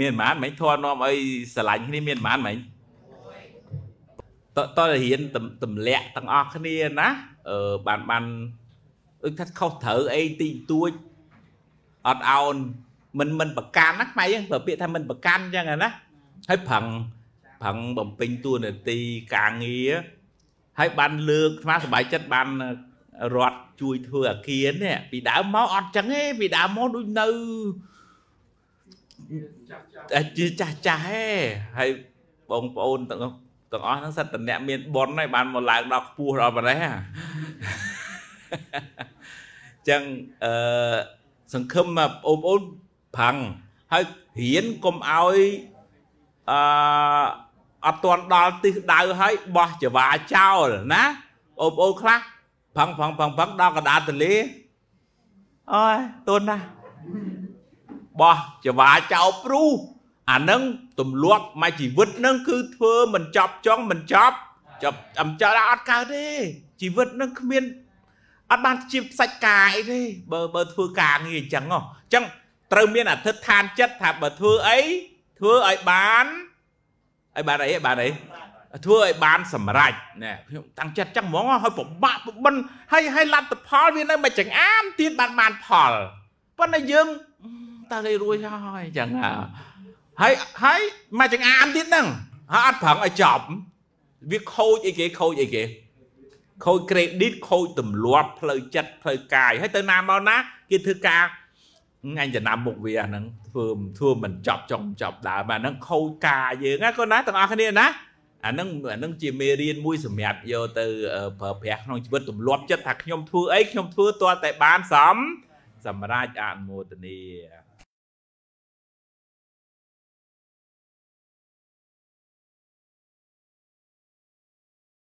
មានប៉ុន្មានមិញធម៌នាំឲ្យស្រឡាញ់គ្នាមានប៉ុន្មានមិញតតរៀនទម្លាក់ទាំងអស់គ្នាណាអឺបានបានដូចថាខុសត្រូវអីតិចតួចអត់អោនមិនមិនប្រកាន់ណាខ្មែរយើងប្រើពាក្យថាមិនប្រកាន់អញ្ចឹងណាហើយប្រឹងប្រឹងបំពេញតួនាទីការងារហើយបានលើកស្មារតីចិត្តបានរត់ជួយ ធ្វើអាគារនេះពីដើមមកអត់ចឹងទេពីដើមមកដូចនៅចាស់ចាស់ចាស់ចាស់ហេហើយបងប្អូនទាំងទាំងអស់ហ្នឹងសិតតអ្នកមានប៉ុនហើយបានមកឡើងដល់ខ្ពស់ដល់ប៉ុណ្ណេះចឹងអឺសង្ឃឹមមកបងប្អូនប្រឹងហើយរៀនកុំឲ្យអឺអត់ទាន់ដល់ទិសដៅហើយបោះច ਵਾ ចោលណាបងប្អូនខ្លះប្រឹងប្រឹងប្រឹងប្រឹងដល់កណ្ដាលទន្លេអើយទុនណាបោះច ਵਾ ចោលព្រុសអានឹងទម្លាប់មកជីវិតនឹងគឺធ្វើមិនចប់ចង់មិនចប់ចប់អំចារអត់កើតទេជីវិតនឹងគ្មានអត់បានជាសាច់ការអីទេបើបើធ្វើការងារអញ្ចឹងហ៎អញ្ចឹងត្រូវមានអធិដ្ឋានចិត្តថាបើធ្វើអីធ្វើឲ្យបានឲ្យបានអីបានអីធ្វើឲ្យបាន សម្រេចណែខ្ញុំតាំងចិត្តចឹងហ្មងហើយពិបាកពិបិនហើយហើយលទ្ធផលវានៅមិនចង្អាមទៀតបានបានផលប៉ុន្តែយើងតើលេរួចហើយចឹងហ่าហើយហើយមកចង្អានទៀតហ្នឹងហើយអត់ប្រឹងឲ្យចប់វាខូចអីគេខូចអីគេ ខូច credit ខូចទម្លាប់ផ្លូវចិត្តផ្លូវកាយហើយទៅណាមកណាគេធ្វើការអញចំណាំមុខវាអាហ្នឹងធ្វើធ្វើមិនចប់ចង់ចប់ដើមអាហ្នឹងខូចការយើងណាកូនណាទាំងអស់គ្នាណាអាហ្នឹងអាហ្នឹងជាមេរៀនមួយសម្រាប់យកទៅប្រើប្រាស់ក្នុងជីវិតទម្លាប់ចិត្តថាខ្ញុំធ្វើអីខ្ញុំធ្វើទាល់តែបានសំ សម្រាប់អនុមោទនា